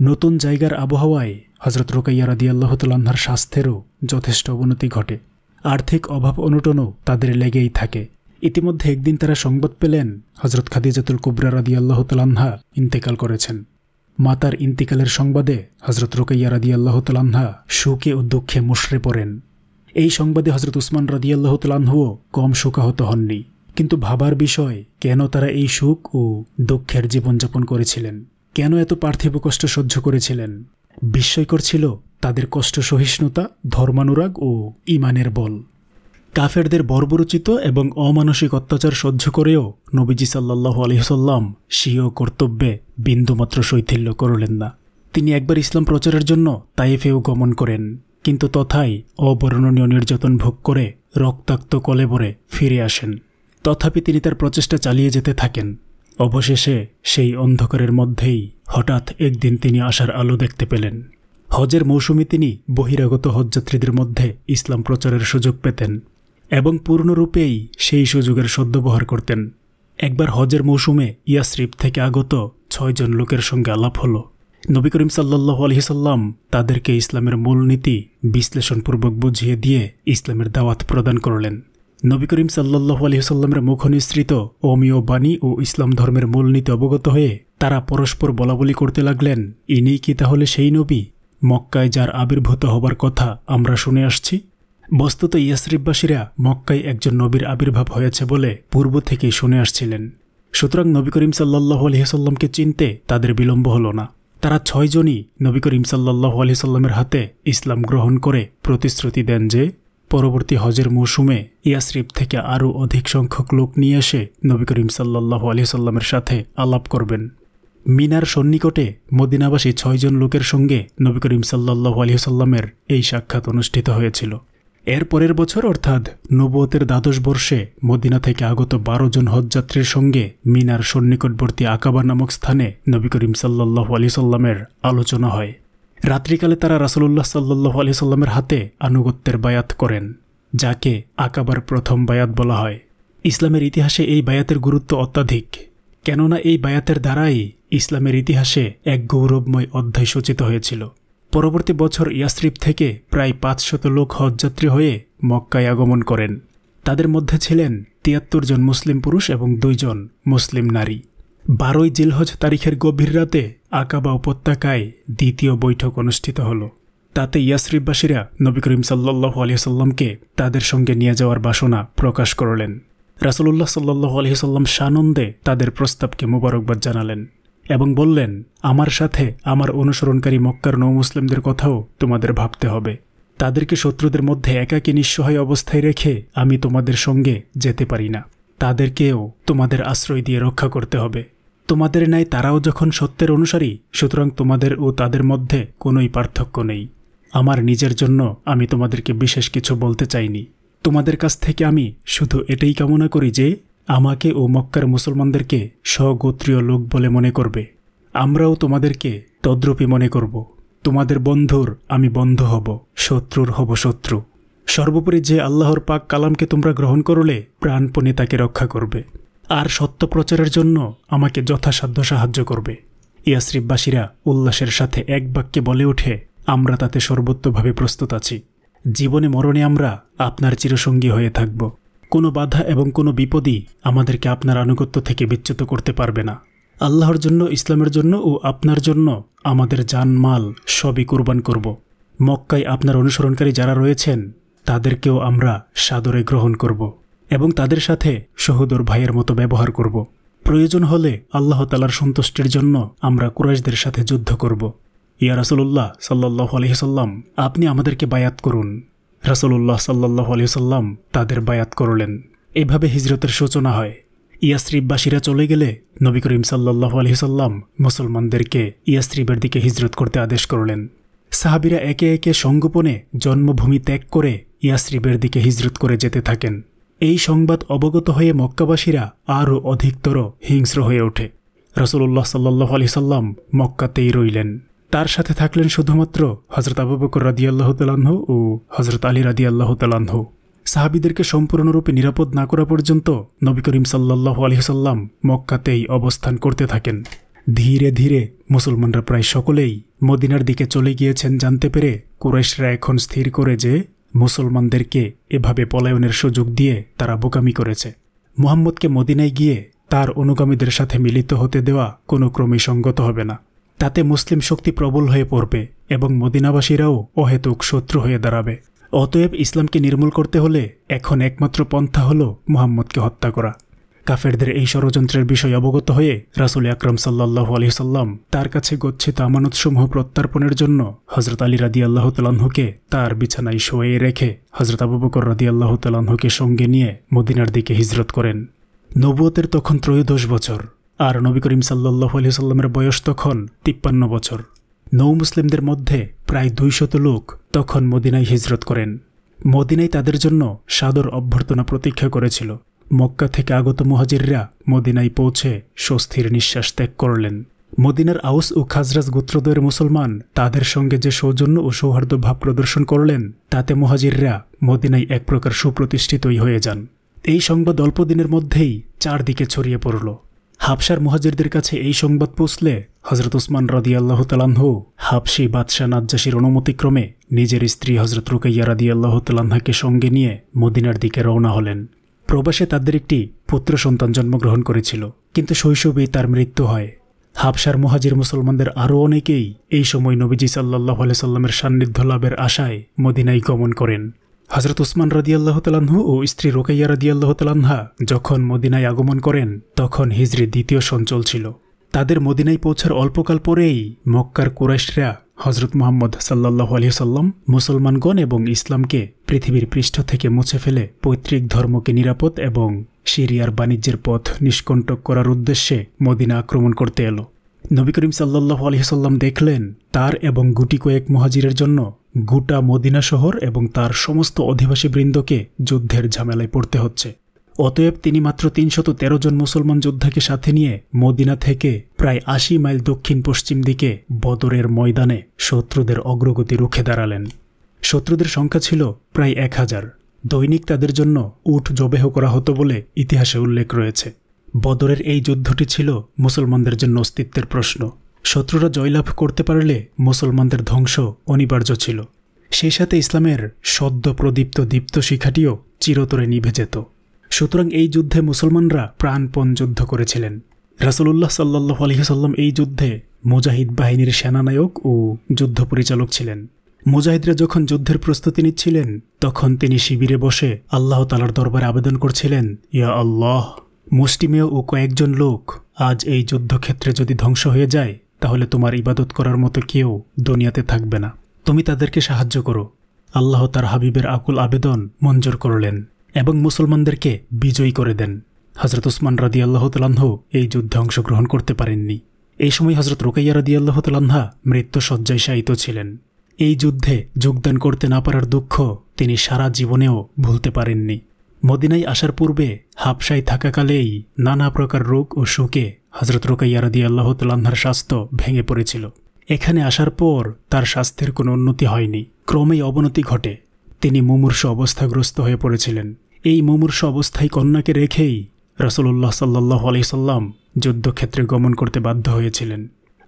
নতুন জায়গার আবহাওয়ায় হজরত রুকাইয়া রাদিয়াল্লাহ তালাহার স্বাস্থ্যেরও যথেষ্ট অবনতি ঘটে আর্থিক অভাব অনুটনও তাদের লেগেই থাকে ইতিমধ্যে একদিন তারা সংবাদ পেলেন হজরত খাদিজাতুল কুবরা রাদি আল্লাহ তালাহা ইন্তেকাল করেছেন মাতার ইন্তিকালের সংবাদে হজরত রোকাইয়া রাদি আল্লাহ তালাহা সুখে ও দুঃখে মুশরে পড়েন এই সংবাদে হজরত উসমান রাদি আল্লাহ তালাহুও কম শোকাহত হননি কিন্তু ভাবার বিষয় কেন তারা এই সুখ ও দুঃখের জীবনযাপন করেছিলেন কেন এত পার্থিব কষ্ট সহ্য করেছিলেন বিস্ময়কর ছিল তাদের কষ্ট সহিষ্ণুতা ধর্মানুরাগ ও ইমানের বল কাফেরদের বর্বরচিত এবং অমানসিক অত্যাচার সহ্য করেও নবীজি সাল্লাহ আলহিহসাল্লাম স্বীয় কর্তব্যে বিন্দুমাত্র শৈথিল্য করলেন না তিনি একবার ইসলাম প্রচারের জন্য তাইফেও গমন করেন কিন্তু তথাই অবর্ণনীয় নির্যাতন ভোগ করে রক্তাক্ত কলেবরে ফিরে আসেন তথাপি তিনি তার প্রচেষ্টা চালিয়ে যেতে থাকেন অবশেষে সেই অন্ধকারের মধ্যেই হঠাৎ একদিন তিনি আসার আলো দেখতে পেলেন হজের মৌসুমে তিনি বহিরাগত হজযাত্রীদের মধ্যে ইসলাম প্রচারের সুযোগ পেতেন এবং পূর্ণরূপেই সেই সুযোগের সদ্ব্যবহার করতেন একবার হজের মৌসুমে ইয়াসরিফ থেকে আগত ছয়জন লোকের সঙ্গে আলাপ হল নবী করিম সাল্লাহ আলহিসাল্লাম তাদেরকে ইসলামের মূলনীতি বিশ্লেষণপূর্বক বুঝিয়ে দিয়ে ইসলামের দাওয়াত প্রদান করলেন নবী করিম সাল্লাহ মুখ নিঃসৃত অমীয় বাণী ও ইসলাম ধর্মের মূলনীতি অবগত হয়ে তারা পরস্পর বলাবলি করতে লাগলেন ইনি কি তাহলে সেই নবী মক্কায় যার আবির্ভূত হবার কথা আমরা শুনে আসছি বস্তুত ইয়াসরিফবাসীরা মক্কায় একজন নবীর আবির্ভাব হয়েছে বলে পূর্ব থেকেই শুনে আসছিলেন সুতরাং নবী করিম সাল্লাহ আলহিহসাল্লামকে চিনতে তাদের বিলম্ব হল না তারা ছয়জনই নবী করিম সাল্লাহ আলহিহসাল্লামের হাতে ইসলাম গ্রহণ করে প্রতিশ্রুতি দেন যে পরবর্তী হজের মৌসুমে ইয়াসরিফ থেকে আরও অধিক সংখ্যক লোক নিয়ে এসে নবী করিম সাল্লাহ সাল্লামের সাথে আলাপ করবেন মিনার সন্নিকটে মদিনাবাসী ছয়জন লোকের সঙ্গে নবী করিম সাল্লাহ সাল্লামের এই সাক্ষাৎ অনুষ্ঠিত হয়েছিল এর পরের বছর অর্থাৎ নবতের দ্বাদশ বর্ষে মদিনা থেকে আগত বারো জন হজযাত্রীর সঙ্গে মিনার সন্নিকটবর্তী আকাবা নামক স্থানে নবী করিম সাল্লাহ আলি সাল্লামের আলোচনা হয় রাত্রিকালে তারা রাসুল্লাহ সাল্লু আলি সাল্লামের হাতে আনুগত্যের বায়াত করেন যাকে আকাবার প্রথম বায়াত বলা হয় ইসলামের ইতিহাসে এই বায়াতের গুরুত্ব অত্যাধিক কেননা এই বায়াতের দ্বারাই ইসলামের ইতিহাসে এক গৌরবময় অধ্যায় সূচিত হয়েছিল পরবর্তী বছর ইয়াসরিফ থেকে প্রায় পাঁচশত লোক হজযাত্রী হয়ে মক্কায় আগমন করেন তাদের মধ্যে ছিলেন তিয়াত্তর জন মুসলিম পুরুষ এবং দুইজন মুসলিম নারী বারোই জিলহজ তারিখের গভীর রাতে আকাবা উপত্যকায় দ্বিতীয় বৈঠক অনুষ্ঠিত হল তাতে ইয়াসরিফবাসীরা নবী করিম সাল্লাহ আলিয়াল্লামকে তাদের সঙ্গে নিয়ে যাওয়ার বাসনা প্রকাশ করলেন রাসুল্লাহ সাল্লাহ আলহিহ্লাম সানন্দে তাদের প্রস্তাবকে মুবারকবাদ জানালেন এবং বললেন আমার সাথে আমার অনুসরণকারী মক্কার নৌ মুসলিমদের কথাও তোমাদের ভাবতে হবে তাদেরকে শত্রুদের মধ্যে একাকী নিঃসহায় অবস্থায় রেখে আমি তোমাদের সঙ্গে যেতে পারি না তাদেরকেও তোমাদের আশ্রয় দিয়ে রক্ষা করতে হবে তোমাদের ন্যায় তারাও যখন সত্যের অনুসারী সুতরাং তোমাদের ও তাদের মধ্যে কোনোই পার্থক্য নেই আমার নিজের জন্য আমি তোমাদেরকে বিশেষ কিছু বলতে চাইনি তোমাদের কাছ থেকে আমি শুধু এটাই কামনা করি যে আমাকে ও মক্কার মুসলমানদেরকে স্বগোত্রীয় লোক বলে মনে করবে আমরাও তোমাদেরকে তদ্রূপী মনে করব তোমাদের বন্ধুর আমি বন্ধ হব শত্রুর হব শত্রু সর্বোপরি যে আল্লাহর পাক কালামকে তোমরা গ্রহণ করলে প্রাণপণে তাকে রক্ষা করবে আর সত্য প্রচারের জন্য আমাকে যথাসাধ্য সাহায্য করবে ইয়াসরিফবাসীরা উল্লাসের সাথে এক বাক্যে বলে ওঠে আমরা তাতে সর্বোত্তভাবে প্রস্তুত আছি জীবনে মরণে আমরা আপনার চিরসঙ্গী হয়ে থাকব কোনো বাধা এবং কোনো বিপদই আমাদেরকে আপনার আনুগত্য থেকে বিচ্যুত করতে পারবে না আল্লাহর জন্য ইসলামের জন্য ও আপনার জন্য আমাদের জানমাল সবই কুরবান করব মক্কায় আপনার অনুসরণকারী যারা রয়েছেন তাদেরকেও আমরা সাদরে গ্রহণ করব এবং তাদের সাথে সহোদর ভাইয়ের মতো ব্যবহার করব প্রয়োজন হলে আল্লাহ তালার সন্তুষ্টির জন্য আমরা কুরাইশদের সাথে যুদ্ধ করব ইয়া রাসুল্লাহ সাল্লাহ আলহিসাল্লাম আপনি আমাদেরকে বায়াত করুন রাসুল্লাহ সাল্লাহ আলহিসাল্লাম তাদের বায়াত করলেন এভাবে হিজরতের সূচনা হয় ইয়াসরিববাসীরা চলে গেলে নবী করিম সাল্লাহ আলহিসাল্লাম মুসলমানদেরকে ইয়াসরিবের দিকে হিজরত করতে আদেশ করলেন সাহাবিরা একে একে সংগোপনে জন্মভূমি ত্যাগ করে ইয়াসরিবের দিকে হিজরত করে যেতে থাকেন এই সংবাদ অবগত হয়ে মক্কাবাসীরা আরও অধিকতর হিংস্র হয়ে ওঠে রসুল্লাহ সাল্লাহ আলি সাল্লাম মক্কাতেই রইলেন তার সাথে থাকলেন শুধুমাত্র হজরত আবুবকর রাদি আল্লাহ তালাহ ও হজরত আলী আল্লাহ তালাহ সাহাবিদেরকে সম্পূর্ণরূপে নিরাপদ না করা পর্যন্ত নবী করিম সাল্লাহ সাল্লাম মক্কাতেই অবস্থান করতে থাকেন ধীরে ধীরে মুসলমানরা প্রায় সকলেই মদিনার দিকে চলে গিয়েছেন জানতে পেরে কুরেশরা এখন স্থির করে যে মুসলমানদেরকে এভাবে পলায়নের সুযোগ দিয়ে তারা বোকামি করেছে মুহাম্মদকে মদিনায় গিয়ে তার অনুগামীদের সাথে মিলিত হতে দেওয়া কোনো ক্রমে সঙ্গত হবে না তাতে মুসলিম শক্তি প্রবল হয়ে পড়বে এবং মদিনাবাসীরাও অহেতুক শত্রু হয়ে দাঁড়াবে অতএব ইসলামকে নির্মূল করতে হলে এখন একমাত্র পন্থা হল মুহাম্মদকে হত্যা করা কাফেরদের এই ষড়যন্ত্রের বিষয়ে অবগত হয়ে রাসুল আকরম সাল্লাহু আলি সাল্লাম তার কাছে গচ্ছিত আমানতসমূহ প্রত্যার্পণের জন্য হজরত আলী রাদি আল্লাহ তালাহুকে তার বিছানায় শোয়ে রেখে হজরত আবু বকর রাদি আল্লাহ তালাহুকে সঙ্গে নিয়ে মদিনার দিকে হিজরত করেন নবুয়তের তখন ত্রয়োদশ বছর আর নবী করিম সাল্লাহ আলি সাল্লামের বয়স তখন তিপ্পান্ন বছর নৌ মুসলিমদের মধ্যে প্রায় দুইশত লোক তখন মদিনায় হিজরত করেন মদিনাই তাদের জন্য সাদর অভ্যর্থনা প্রতীক্ষা করেছিল মক্কা থেকে আগত মুহাজিররা মদিনায় পৌঁছে স্বস্তির নিঃশ্বাস ত্যাগ করলেন মদিনার আউস ও খাজরাজ গোত্রদ্বয়ের মুসলমান তাদের সঙ্গে যে সৌজন্য ও সৌহার্দ্য ভাব প্রদর্শন করলেন তাতে মহাজিররা মদিনায় এক প্রকার সুপ্রতিষ্ঠিতই হয়ে যান এই সংবাদ অল্প দিনের মধ্যেই চারদিকে ছড়িয়ে পড়ল হাফসার মহাজিরদের কাছে এই সংবাদ পৌঁছলে হজরত ওসমান রাদিয়াল্লাহ তালাহ হাফসি বাদশাহ নাজ্জাসির অনুমতিক্রমে নিজের স্ত্রী হজরত রুকাইয়া রাদিয়াল্লাহ তালাহাকে সঙ্গে নিয়ে মদিনার দিকে রওনা হলেন প্রবাসে তাদের একটি পুত্র সন্তান জন্মগ্রহণ করেছিল কিন্তু শৈশবেই তার মৃত্যু হয় হাবসার মহাজির মুসলমানদের আরও অনেকেই এই সময় নবীজি সাল্লাহ সাল্লামের সান্নিধ্য লাভের আশায় মদিনায় গমন করেন হজরত উসমান রাদিয়াল্লাহ তালাহু ও স্ত্রী রোকাইয়া আল্লাহ তালাহা যখন মদিনায় আগমন করেন তখন হিজরি দ্বিতীয় সঞ্চল ছিল তাদের মদিনায় পৌঁছার অল্পকাল পরেই মক্কার কুরাইশরা হজরত মোহাম্মদ সাল্লাহ আলহি সাল্লাম মুসলমানগণ এবং ইসলামকে পৃথিবীর পৃষ্ঠ থেকে মুছে ফেলে পৈতৃক ধর্মকে নিরাপদ এবং সিরিয়ার বাণিজ্যের পথ নিষ্কণ্টক করার উদ্দেশ্যে মদিনা আক্রমণ করতে এলো নবী করিম সাল্লাহ সাল্লাম দেখলেন তার এবং গুটি কয়েক মহাজিরের জন্য গোটা মদিনা শহর এবং তার সমস্ত অধিবাসীবৃন্দকে যুদ্ধের ঝামেলায় পড়তে হচ্ছে অতএব তিনি মাত্র তিনশত তেরো জন মুসলমান যোদ্ধাকে সাথে নিয়ে মদিনা থেকে প্রায় আশি মাইল দক্ষিণ পশ্চিম দিকে বদরের ময়দানে শত্রুদের অগ্রগতি রুখে দাঁড়ালেন শত্রুদের সংখ্যা ছিল প্রায় এক হাজার দৈনিক তাদের জন্য উঠ জবেহ করা হতো বলে ইতিহাসে উল্লেখ রয়েছে বদরের এই যুদ্ধটি ছিল মুসলমানদের জন্য অস্তিত্বের প্রশ্ন শত্রুরা জয়লাভ করতে পারলে মুসলমানদের ধ্বংস অনিবার্য ছিল সেই সাথে ইসলামের সদ্য প্রদীপ্ত দীপ্ত শিখাটিও চিরতরে নিভে যেত সুতরাং এই যুদ্ধে মুসলমানরা প্রাণপণ যুদ্ধ করেছিলেন রাসুলুল্লাহ সাল্লাহ আলহিহাল্লাম এই যুদ্ধে মুজাহিদ বাহিনীর সেনানায়ক ও যুদ্ধ পরিচালক ছিলেন মুজাহিদরা যখন যুদ্ধের প্রস্তুতি নিচ্ছিলেন তখন তিনি শিবিরে বসে আল্লাহ তালার দরবারে আবেদন করছিলেন ইয়া আল্লাহ মুষ্টিমেয় ও কয়েকজন লোক আজ এই যুদ্ধক্ষেত্রে যদি ধ্বংস হয়ে যায় তাহলে তোমার ইবাদত করার মতো কেউ দুনিয়াতে থাকবে না তুমি তাদেরকে সাহায্য করো আল্লাহ তার হাবিবের আকুল আবেদন মঞ্জুর করলেন এবং মুসলমানদেরকে বিজয়ী করে দেন হজরত উসমান রাদি আল্লাহতালাহ এই যুদ্ধে অংশগ্রহণ করতে পারেননি এই সময় হজরত রোকাইয়া রাদি মৃত্যু মৃত্যুসজ্জায় শায়িত ছিলেন এই যুদ্ধে যোগদান করতে না পারার দুঃখ তিনি সারা জীবনেও ভুলতে পারেননি মদিনায় আসার পূর্বে হাফসায় থাকাকালেই নানা প্রকার রোগ ও শোকে হজরত রোকাইয়া রাদি আল্লাহতালাহার স্বাস্থ্য ভেঙে পড়েছিল এখানে আসার পর তার স্বাস্থ্যের কোনো উন্নতি হয়নি ক্রমেই অবনতি ঘটে তিনি মুমূর্ষ অবস্থাগ্রস্ত হয়ে পড়েছিলেন এই মুমূর্ষ অবস্থায় কন্যাকে রেখেই রসুল্লাহ সাল্লাহ আলাইসাল্লাম যুদ্ধক্ষেত্রে গমন করতে বাধ্য হয়েছিলেন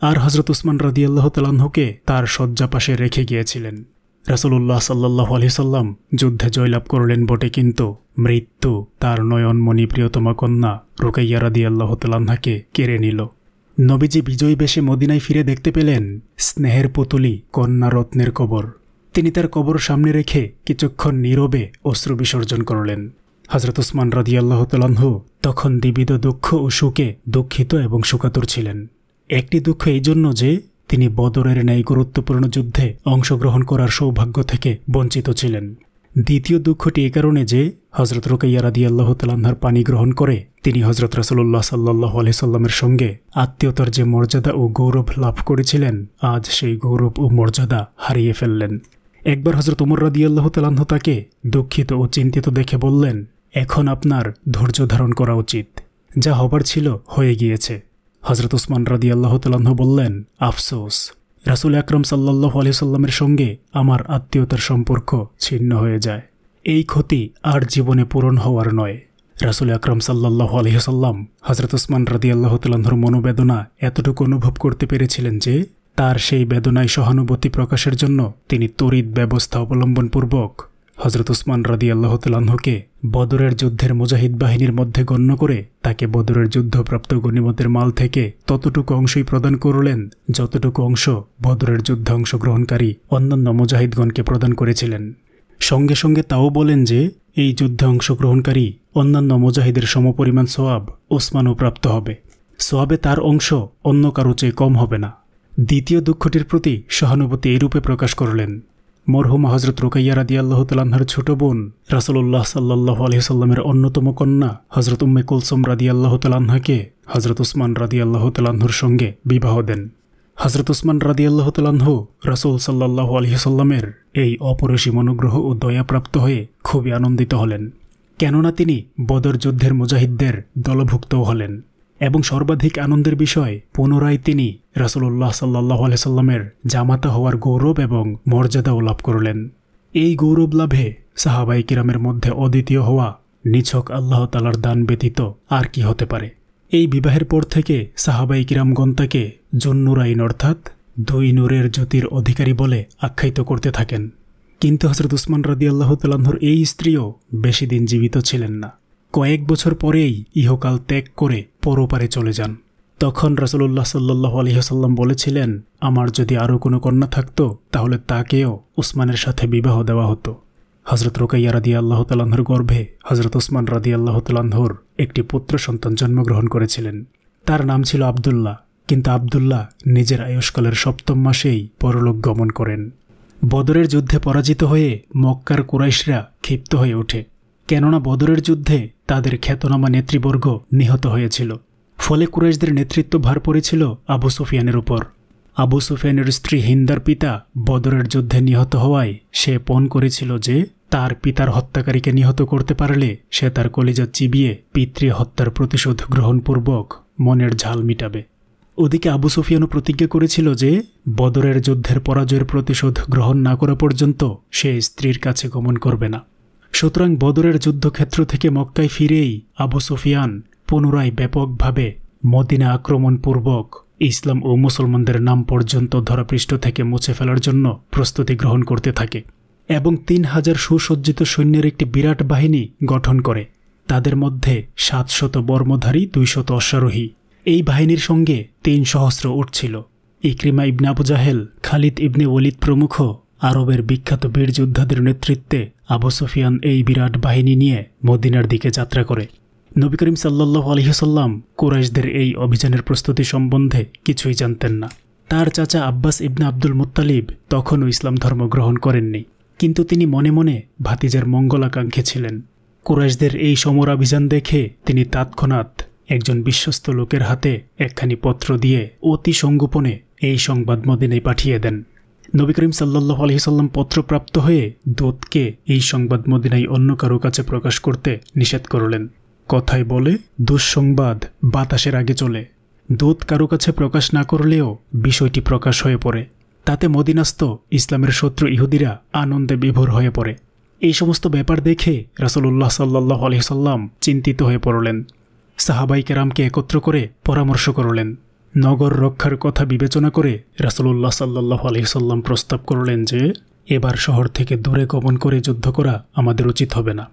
আর হজরত উসমান রদিয়াল্লাহ তালাহুকে তার শয্যা পাশে রেখে গিয়েছিলেন রসুল্লাহ সাল্লাহ আলহিসাল্লাম যুদ্ধে জয়লাভ করলেন বটে কিন্তু মৃত্যু তার নয়নমণি প্রিয়তমা কন্যা রুকাইয়া আল্লাহ তালাহাকে কেড়ে নিল নবীজি বিজয় বেশে মদিনায় ফিরে দেখতে পেলেন স্নেহের পুতুলি কন্যা রত্নের কবর তিনি তার কবর সামনে রেখে কিছুক্ষণ নীরবে অশ্রু বিসর্জন করলেন হজরত উসমান রদিয়াল্লাহ তালাহু তখন দিবিদ দুঃখ ও সুখে দুঃখিত এবং সুকাতুর ছিলেন একটি দুঃখ এই জন্য যে তিনি বদরের ন্যায় গুরুত্বপূর্ণ যুদ্ধে অংশগ্রহণ করার সৌভাগ্য থেকে বঞ্চিত ছিলেন দ্বিতীয় দুঃখটি এ কারণে যে হজরত রোকাইয়া আল্লাহ তালাহার পানি গ্রহণ করে তিনি হজরত রাসুল্লাহ সাল্লাহ আলি সাল্লামের সঙ্গে আত্মীয়তার যে মর্যাদা ও গৌরব লাভ করেছিলেন আজ সেই গৌরব ও মর্যাদা হারিয়ে ফেললেন একবার হজরত উমর রাদিয়াল্লাহ তালাহ তাকে দুঃখিত ও চিন্তিত দেখে বললেন এখন আপনার ধৈর্য ধারণ করা উচিত যা হবার ছিল হয়ে গিয়েছে হজরত উসমান রাদি আল্লাহ তালাহ বললেন আফসোস রাসুল আকরম সাল্লাহ আলি সাল্লামের সঙ্গে আমার আত্মীয়তার সম্পর্ক ছিন্ন হয়ে যায় এই ক্ষতি আর জীবনে পূরণ হওয়ার নয় রাসুল আকরম সাল্লাহ আলহিহাল্লাম হজরত উসমান রাদি আল্লাহ তালাহর মনোবেদনা এতটুকু অনুভব করতে পেরেছিলেন যে তার সেই বেদনায় সহানুভূতি প্রকাশের জন্য তিনি তড়িৎ ব্যবস্থা অবলম্বনপূর্বক হজরত উসমান রাদি আল্লাহতালাহকে বদরের যুদ্ধের মুজাহিদ বাহিনীর মধ্যে গণ্য করে তাকে বদরের যুদ্ধপ্রাপ্ত গণিমতের মাল থেকে ততটুকু অংশই প্রদান করলেন যতটুকু অংশ বদরের যুদ্ধে অংশগ্রহণকারী অন্যান্য মুজাহিদগণকে প্রদান করেছিলেন সঙ্গে সঙ্গে তাও বলেন যে এই যুদ্ধে অংশগ্রহণকারী অন্যান্য মুজাহিদের সমপরিমাণ সোয়াব ওসমানও প্রাপ্ত হবে সোয়াবে তার অংশ অন্য কারো চেয়ে কম হবে না দ্বিতীয় দুঃখটির প্রতি সহানুভূতি এরূপে প্রকাশ করলেন মরহুম হজরত রুকাইয়া রাদি আল্লাহ তাল্লাহার ছোট বোন রাসুল্লাহ সাল্লাহ আলহিসাল্লামের অন্যতম কন্যা হজরত উম্মে কুলসুম রাদি আল্লাহ তাল্লাহাকে হজরত উসমান রাদি আল্লাহ তাল্লাহর সঙ্গে বিবাহ দেন হজরত উসমান রাদি আল্লাহ তাল্লাহ রাসুল সাল্লাহ আলহিসাল্লামের এই অপরসীম অনুগ্রহ ও দয়াপ্রাপ্ত হয়ে খুবই আনন্দিত হলেন কেননা তিনি বদর যুদ্ধের মুজাহিদদের দলভুক্তও হলেন এবং সর্বাধিক আনন্দের বিষয় পুনরায় তিনি রাসুলুল্লাহ সাল্লাহ আলসাল্লামের জামাতা হওয়ার গৌরব এবং মর্যাদাও লাভ করলেন এই গৌরব লাভে সাহাবাই কিরামের মধ্যে অদ্বিতীয় হওয়া নিছক আল্লাহ তালার দান ব্যতীত আর কি হতে পারে এই বিবাহের পর থেকে সাহাবাই কিরামগণ তাকে আইন অর্থাৎ দুই নূরের জ্যোতির অধিকারী বলে আখ্যায়িত করতে থাকেন কিন্তু হজরত উসমান রাদি আল্লাহ তালাহর এই স্ত্রীও বেশি দিন জীবিত ছিলেন না কয়েক বছর পরেই ইহকাল ত্যাগ করে পরপারে চলে যান তখন রসুল্লাহ সাল্লাহ আলহিহসাল্লাম বলেছিলেন আমার যদি আরও কোনো কন্যা থাকত তাহলে তাকেও উসমানের সাথে বিবাহ দেওয়া হতো হজরত রোকাইয়া রাদি আল্লাহ তালাহর গর্ভে হজরত উসমান রাদি আল্লাহ তালাহর একটি পুত্র সন্তান জন্মগ্রহণ করেছিলেন তার নাম ছিল আবদুল্লাহ কিন্তু আবদুল্লাহ নিজের আয়ুষ্কালের সপ্তম মাসেই পরলোক গমন করেন বদরের যুদ্ধে পরাজিত হয়ে মক্কার কুরাইশরা ক্ষিপ্ত হয়ে ওঠে কেননা বদরের যুদ্ধে তাদের খ্যাতনামা নেতৃবর্গ নিহত হয়েছিল ফলে নেতৃত্ব নেতৃত্বভার পড়েছিল আবু সুফিয়ানের উপর আবু সুফিয়ানের স্ত্রী হিন্দার পিতা বদরের যুদ্ধে নিহত হওয়ায় সে পণ করেছিল যে তার পিতার হত্যাকারীকে নিহত করতে পারলে সে তার কলিজা চিবিয়ে পিতৃ হত্যার প্রতিশোধ গ্রহণপূর্বক মনের ঝাল মিটাবে ওদিকে আবু সুফিয়ানও প্রতিজ্ঞা করেছিল যে বদরের যুদ্ধের পরাজয়ের প্রতিশোধ গ্রহণ না করা পর্যন্ত সে স্ত্রীর কাছে গমন করবে না সুতরাং বদরের যুদ্ধক্ষেত্র থেকে মক্কায় ফিরেই আবু সুফিয়ান পুনরায় ব্যাপকভাবে মদিনা আক্রমণপূর্বক ইসলাম ও মুসলমানদের নাম পর্যন্ত ধরাপৃষ্ঠ থেকে মুছে ফেলার জন্য প্রস্তুতি গ্রহণ করতে থাকে এবং তিন হাজার সুসজ্জিত সৈন্যের একটি বিরাট বাহিনী গঠন করে তাদের মধ্যে সাতশত বর্মধারী দুইশত অশ্বারোহী এই বাহিনীর সঙ্গে তিন সহস্র উঠছিল ইক্রিমা ইবনে আবু জাহেল খালিদ ইবনে ওলিদ প্রমুখ আরবের বিখ্যাত বীর যোদ্ধাদের নেতৃত্বে আবু সুফিয়ান এই বিরাট বাহিনী নিয়ে মদিনার দিকে যাত্রা করে নবী করিম সাল্লাহ আলহিহসাল্লাম কুরাইশদের এই অভিযানের প্রস্তুতি সম্বন্ধে কিছুই জানতেন না তার চাচা আব্বাস ইবনা আব্দুল মুতালিব তখনও ইসলাম ধর্ম গ্রহণ করেননি কিন্তু তিনি মনে মনে ভাতিজার মঙ্গলাকাঙ্ক্ষী ছিলেন কুরাইশদের এই সমর অভিযান দেখে তিনি তৎক্ষণাৎ একজন বিশ্বস্ত লোকের হাতে একখানি পত্র দিয়ে অতি সংগোপনে এই সংবাদ মদিনে পাঠিয়ে দেন নবী করিম সাল্লাহ আলহিসাল্লাম পত্রপ্রাপ্ত হয়ে দোতকে এই সংবাদ মদিনায় অন্য কারো কাছে প্রকাশ করতে নিষেধ করলেন কথায় বলে দুঃসংবাদ বাতাসের আগে চলে দোত কারো কাছে প্রকাশ না করলেও বিষয়টি প্রকাশ হয়ে পড়ে তাতে মদিনাস্ত ইসলামের শত্রু ইহুদিরা আনন্দে বিভোর হয়ে পড়ে এই সমস্ত ব্যাপার দেখে রাসলুল্লাহ সাল্লাহ আলহিসাল্লাম চিন্তিত হয়ে পড়লেন সাহাবাই কেরামকে একত্র করে পরামর্শ করলেন নগর রক্ষার কথা বিবেচনা করে রাসলুল্লাহ সাল্লাহ আলহিসাল্লাম প্রস্তাব করলেন যে এবার শহর থেকে দূরে গমন করে যুদ্ধ করা আমাদের উচিত হবে না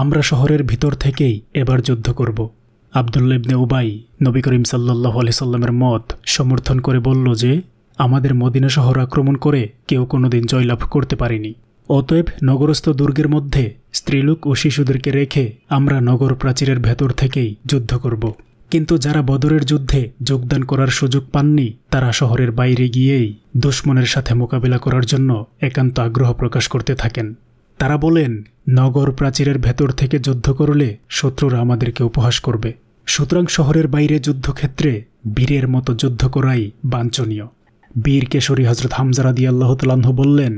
আমরা শহরের ভিতর থেকেই এবার যুদ্ধ করব আবদুল্লা ইবনে উবাই নবী করিম সাল্লাহ সাল্লামের মত সমর্থন করে বলল যে আমাদের মদিনা শহর আক্রমণ করে কেউ কোনোদিন জয়লাভ করতে পারেনি অতএব নগরস্থ দুর্গের মধ্যে স্ত্রীলোক ও শিশুদেরকে রেখে আমরা নগর প্রাচীরের ভেতর থেকেই যুদ্ধ করব কিন্তু যারা বদরের যুদ্ধে যোগদান করার সুযোগ পাননি তারা শহরের বাইরে গিয়েই দুশ্মনের সাথে মোকাবিলা করার জন্য একান্ত আগ্রহ প্রকাশ করতে থাকেন তারা বলেন নগর প্রাচীরের ভেতর থেকে যুদ্ধ করলে শত্রুরা আমাদেরকে উপহাস করবে সুতরাং শহরের বাইরে যুদ্ধক্ষেত্রে বীরের মতো যুদ্ধ করাই বাঞ্ছনীয় বীর কেশরী হজরত হামজারাদি আল্লাহতালাহ বললেন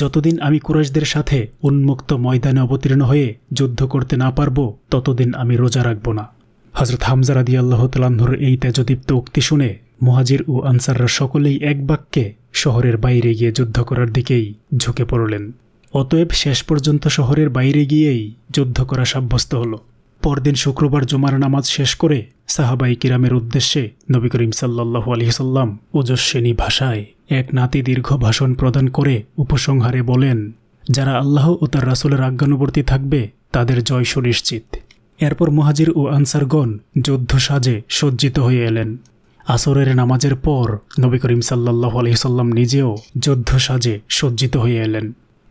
যতদিন আমি কুরাইশদের সাথে উন্মুক্ত ময়দানে অবতীর্ণ হয়ে যুদ্ধ করতে না পারব ততদিন আমি রোজা রাখব না হজরত হামজা রাদি আল্লাহ তালাহর এই তেজদীপ্ত উক্তি শুনে মহাজির ও আনসাররা সকলেই এক বাক্যে শহরের বাইরে গিয়ে যুদ্ধ করার দিকেই ঝুঁকে পড়লেন অতএব শেষ পর্যন্ত শহরের বাইরে গিয়েই যুদ্ধ করা সাব্যস্ত হল পরদিন শুক্রবার জুমার নামাজ শেষ করে সাহাবাই কিরামের উদ্দেশ্যে নবী করিম সাল্লাহু আলহিসাল্লাম ওজস্বিনী ভাষায় এক নাতি দীর্ঘ ভাষণ প্রদান করে উপসংহারে বলেন যারা আল্লাহ ও তার রাসুলের আজ্ঞানুবর্তী থাকবে তাদের জয় সুনিশ্চিত এরপর মহাজির ও আনসারগণ যুদ্ধ সাজে সজ্জিত হয়ে এলেন আসরের নামাজের পর নবী করিম সাল্লাহ আলহিসাল্লাম নিজেও যুদ্ধ সাজে সজ্জিত হয়ে এলেন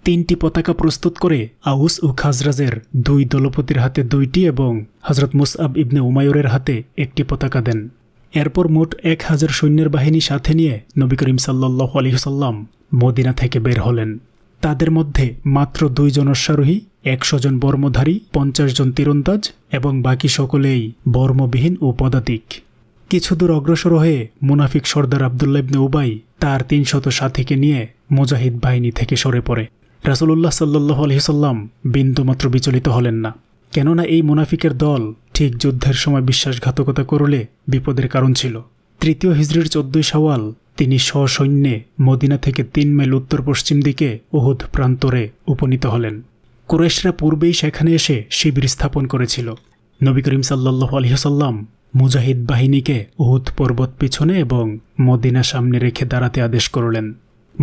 তিনটি পতাকা প্রস্তুত করে আউস ও খাজরাজের দুই দলপতির হাতে দুইটি এবং হজরত মুসআব ইবনে উমায়ুরের হাতে একটি পতাকা দেন এরপর মোট এক হাজার সৈন্যের বাহিনী সাথে নিয়ে নবী করিম সাল্লাহ আলহিহসাল্লাম মদিনা থেকে বের হলেন তাদের মধ্যে মাত্র দুইজন অশ্বারোহী একশো জন বর্মধারী পঞ্চাশ জন তীরন্দাজ এবং বাকি সকলেই বর্মবিহীন ও পদাতিক কিছু দূর অগ্রসর হয়ে মুনাফিক সর্দার আবদুল্লা ইবনে উবাই তার তিনশত সাথীকে নিয়ে মুজাহিদ বাহিনী থেকে সরে পড়ে রাসুলুল্লাহ সাল্লাহ আলহিসাল্লাম বিন্দুমাত্র বিচলিত হলেন না কেননা এই মুনাফিকের দল ঠিক যুদ্ধের সময় বিশ্বাসঘাতকতা করলে বিপদের কারণ ছিল তৃতীয় হিজড়ির চোদ্দই সওয়াল তিনি সসৈন্যে মদিনা থেকে তিন মাইল উত্তর পশ্চিম দিকে উহুদ প্রান্তরে উপনীত হলেন কুরেশরা পূর্বেই সেখানে এসে শিবির স্থাপন করেছিল নবী করিম সাল্লাহ আলহিহসাল্লাম মুজাহিদ বাহিনীকে উহুদ পর্বত পিছনে এবং মদিনা সামনে রেখে দাঁড়াতে আদেশ করলেন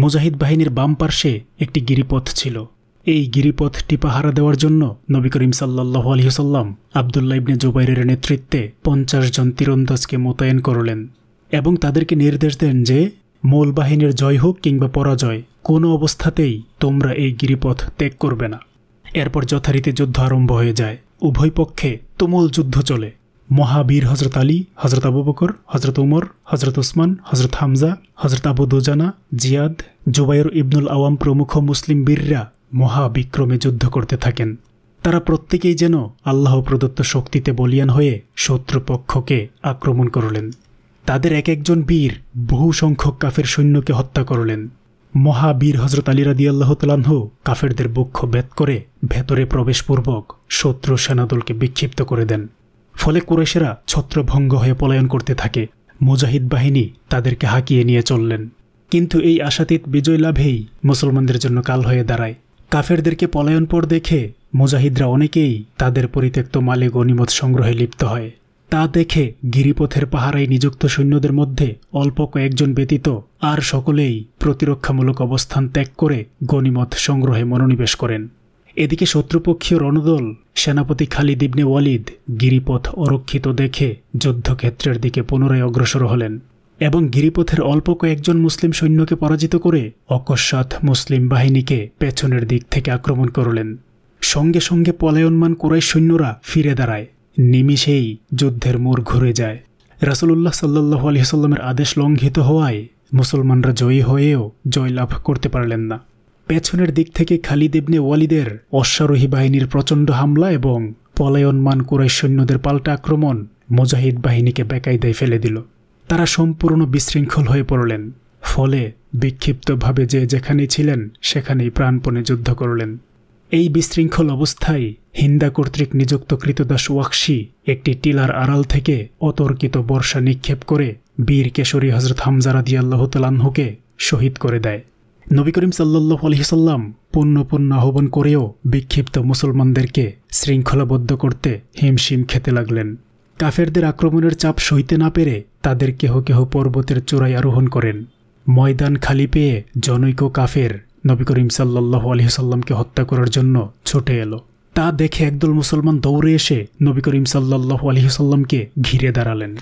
মুজাহিদ বাহিনীর বাম পার্শ্বে একটি গিরিপথ ছিল এই গিরিপথটি পাহারা দেওয়ার জন্য নবী করিম সাল্লাহ আলহিহসাল্লাম আবদুল্লা ইবনে জুবাইরের নেতৃত্বে পঞ্চাশ জন তীরন্দাজকে মোতায়েন করলেন এবং তাদেরকে নির্দেশ দেন যে মূল বাহিনীর জয় হোক কিংবা পরাজয় কোনো অবস্থাতেই তোমরা এই গিরিপথ ত্যাগ করবে না এরপর যথারীতি যুদ্ধ আরম্ভ হয়ে যায় উভয় পক্ষে তুমুল যুদ্ধ চলে মহাবীর হজরত আলী হজরত আবু বকর হজরত উমর হজরত উসমান হজরত হামজা হজরত আবু দুজানা জিয়াদ জুবাইর ইবনুল আওয়াম প্রমুখ মুসলিম বীররা মহাবিক্রমে যুদ্ধ করতে থাকেন তারা প্রত্যেকেই যেন আল্লাহ প্রদত্ত শক্তিতে বলিয়ান হয়ে শত্রুপক্ষকে আক্রমণ করলেন তাদের এক একজন বীর বহু সংখ্যক কাফের সৈন্যকে হত্যা করলেন মহাবীর হজরত আলী রাদিয়াল্লাহ তালাহ কাফেরদের বক্ষ ভেদ করে ভেতরে প্রবেশপূর্বক শত্রু সেনাদলকে বিক্ষিপ্ত করে দেন ফলে কুরেশেরা ছত্রভঙ্গ হয়ে পলায়ন করতে থাকে মুজাহিদ বাহিনী তাদেরকে হাঁকিয়ে নিয়ে চললেন কিন্তু এই আশাতীত বিজয় লাভেই মুসলমানদের জন্য কাল হয়ে দাঁড়ায় কাফেরদেরকে পলায়ন পর দেখে মুজাহিদরা অনেকেই তাদের পরিত্যক্ত মালে অনিমত সংগ্রহে লিপ্ত হয় তা দেখে গিরিপথের পাহারায় নিযুক্ত সৈন্যদের মধ্যে অল্প কয়েকজন ব্যতীত আর সকলেই প্রতিরক্ষামূলক অবস্থান ত্যাগ করে গণিমত সংগ্রহে মনোনিবেশ করেন এদিকে শত্রুপক্ষীয় রণদল সেনাপতি খালিদ ইবনে ওয়ালিদ গিরিপথ অরক্ষিত দেখে যুদ্ধক্ষেত্রের দিকে পুনরায় অগ্রসর হলেন এবং গিরিপথের অল্প কয়েকজন মুসলিম সৈন্যকে পরাজিত করে অকস্মাৎ মুসলিম বাহিনীকে পেছনের দিক থেকে আক্রমণ করলেন সঙ্গে সঙ্গে পলায়নমান কোরাই সৈন্যরা ফিরে দাঁড়ায় নিমিষেই যুদ্ধের মোড় ঘুরে যায় রাসুলুল্লাহ সাল্লাহ আলহিহাল্লামের আদেশ লঙ্ঘিত হওয়ায় মুসলমানরা জয়ী হয়েও জয়লাভ করতে পারলেন না পেছনের দিক থেকে খালিদ ইবনে ওয়ালিদের অশ্বারোহী বাহিনীর প্রচণ্ড হামলা এবং পলায়নমান কুরাই সৈন্যদের পাল্টা আক্রমণ মুজাহিদ বাহিনীকে বেকায়দায় ফেলে দিল তারা সম্পূর্ণ বিশৃঙ্খল হয়ে পড়লেন ফলে বিক্ষিপ্তভাবে যে যেখানেই ছিলেন সেখানেই প্রাণপণে যুদ্ধ করলেন এই বিশৃঙ্খল অবস্থায় হিন্দা কর্তৃক নিযুক্ত কৃতদাস ওয়াকশি একটি টিলার আড়াল থেকে অতর্কিত বর্ষা নিক্ষেপ করে বীর কেশরী হজরত হামজারাদি আল্লাহতালাহুকে শহীদ করে দেয় নবী করিম সাল্লু আলহিসাল্লাম পূর্ণ পূর্ণ আহ্বান করেও বিক্ষিপ্ত মুসলমানদেরকে শৃঙ্খলাবদ্ধ করতে হিমশিম খেতে লাগলেন কাফেরদের আক্রমণের চাপ সইতে না পেরে তাদের কেহ কেহ পর্বতের চূড়ায় আরোহণ করেন ময়দান খালি পেয়ে জনৈক কাফের নবী করিম সাল্লাহ সাল্লামকে হত্যা করার জন্য ছুটে এলো তা দেখে একদল মুসলমান দৌড়ে এসে নবী করিম সাল্লাহ আলহিহাল্লামকে ঘিরে দাঁড়ালেন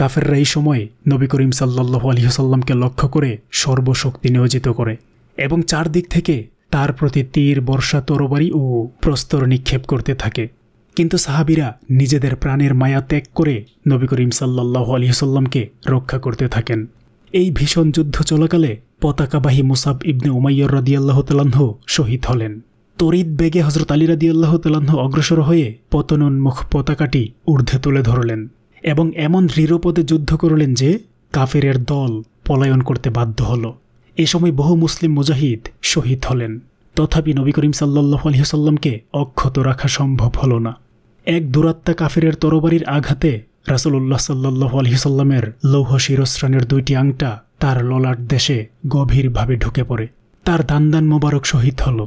কাফেররা এই সময় নবী করিম সাল্লাহ আলহিহাল্লামকে লক্ষ্য করে সর্বশক্তি নিয়োজিত করে এবং চারদিক থেকে তার প্রতি তীর বর্ষা তরবারি ও প্রস্তর নিক্ষেপ করতে থাকে কিন্তু সাহাবিরা নিজেদের প্রাণের মায়া ত্যাগ করে নবী করিম সাল্লাহ আলহিহাল্লামকে রক্ষা করতে থাকেন এই ভীষণ যুদ্ধ চলাকালে পতাকাবাহী মুসাব ইবনে উমাইয়র রদিয়াল্লাহ তালাহ শহীদ হলেন তরিত বেগে হজরত আলী রাদিয়াল্লাহ তালাহ অগ্রসর হয়ে পতনোন্মুখ পতাকাটি ঊর্ধ্বে তুলে ধরলেন এবং এমন দৃঢ়পদে যুদ্ধ করলেন যে কাফেরের দল পলায়ন করতে বাধ্য হল এ সময় বহু মুসলিম মুজাহিদ শহীদ হলেন তথাপি নবী করিম সাল্লাহ আলহিহসাল্লামকে অক্ষত রাখা সম্ভব হল না এক দুরাত্মা কাফেরের তরবারির আঘাতে রাসুলুল্লাহ সাল্লাহ আলহিসাল্লামের লৌহ শিরস্রানের দুইটি আংটা তার ললাট দেশে গভীরভাবে ঢুকে পড়ে তার দানদান মোবারক শহীদ হল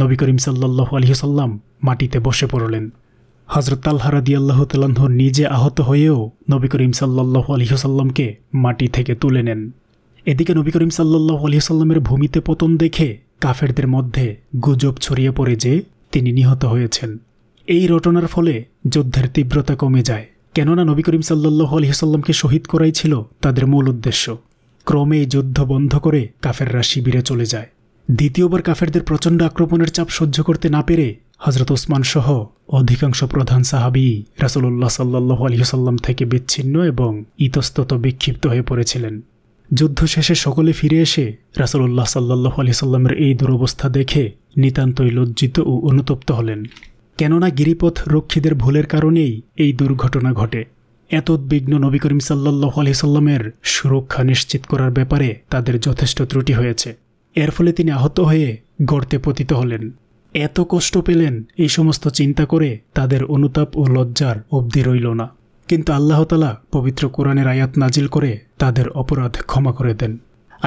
নবী করিম সাল্লাহ আলহিসাল্লাম মাটিতে বসে পড়লেন হজরত আল্লাহরাদি আল্লাহ তালাহ নিজে আহত হয়েও নবী করিম সাল্লাহ আলহিহসাল্লামকে মাটি থেকে তুলে নেন এদিকে নবী করিম সাল্লাহ আলহিহসাল্লামের ভূমিতে পতন দেখে কাফেরদের মধ্যে গুজব ছড়িয়ে পড়ে যে তিনি নিহত হয়েছেন এই রটনার ফলে যুদ্ধের তীব্রতা কমে যায় কেননা নবী করিম সাল্লাহ আলহিসাল্লামকে শহীদ করাই ছিল তাদের মূল উদ্দেশ্য ক্রমে যুদ্ধ বন্ধ করে কাফেররা শিবিরে চলে যায় দ্বিতীয়বার কাফেরদের প্রচণ্ড আক্রমণের চাপ সহ্য করতে না পেরে হজরত ওসমান সহ অধিকাংশ প্রধান সাহাবি রাসুল্লাহ সাল্লাহ আলহিহাল্লাম থেকে বিচ্ছিন্ন এবং ইতস্তত বিক্ষিপ্ত হয়ে পড়েছিলেন যুদ্ধ শেষে সকলে ফিরে এসে রাসুল্লাহ সাল্লাহ আলহিহাল্লামের এই দুরবস্থা দেখে নিতান্তই লজ্জিত ও অনুতপ্ত হলেন কেননা গিরিপথ রক্ষীদের ভুলের কারণেই এই দুর্ঘটনা ঘটে এতদ্বিঘ্ন নবী করিম সাল্লাহ আলহিসাল্লামের সুরক্ষা নিশ্চিত করার ব্যাপারে তাদের যথেষ্ট ত্রুটি হয়েছে এর ফলে তিনি আহত হয়ে গর্তে পতিত হলেন এত কষ্ট পেলেন এই সমস্ত চিন্তা করে তাদের অনুতাপ ও লজ্জার অবধি রইল না কিন্তু আল্লাহতালা পবিত্র কোরআনের আয়াত নাজিল করে তাদের অপরাধ ক্ষমা করে দেন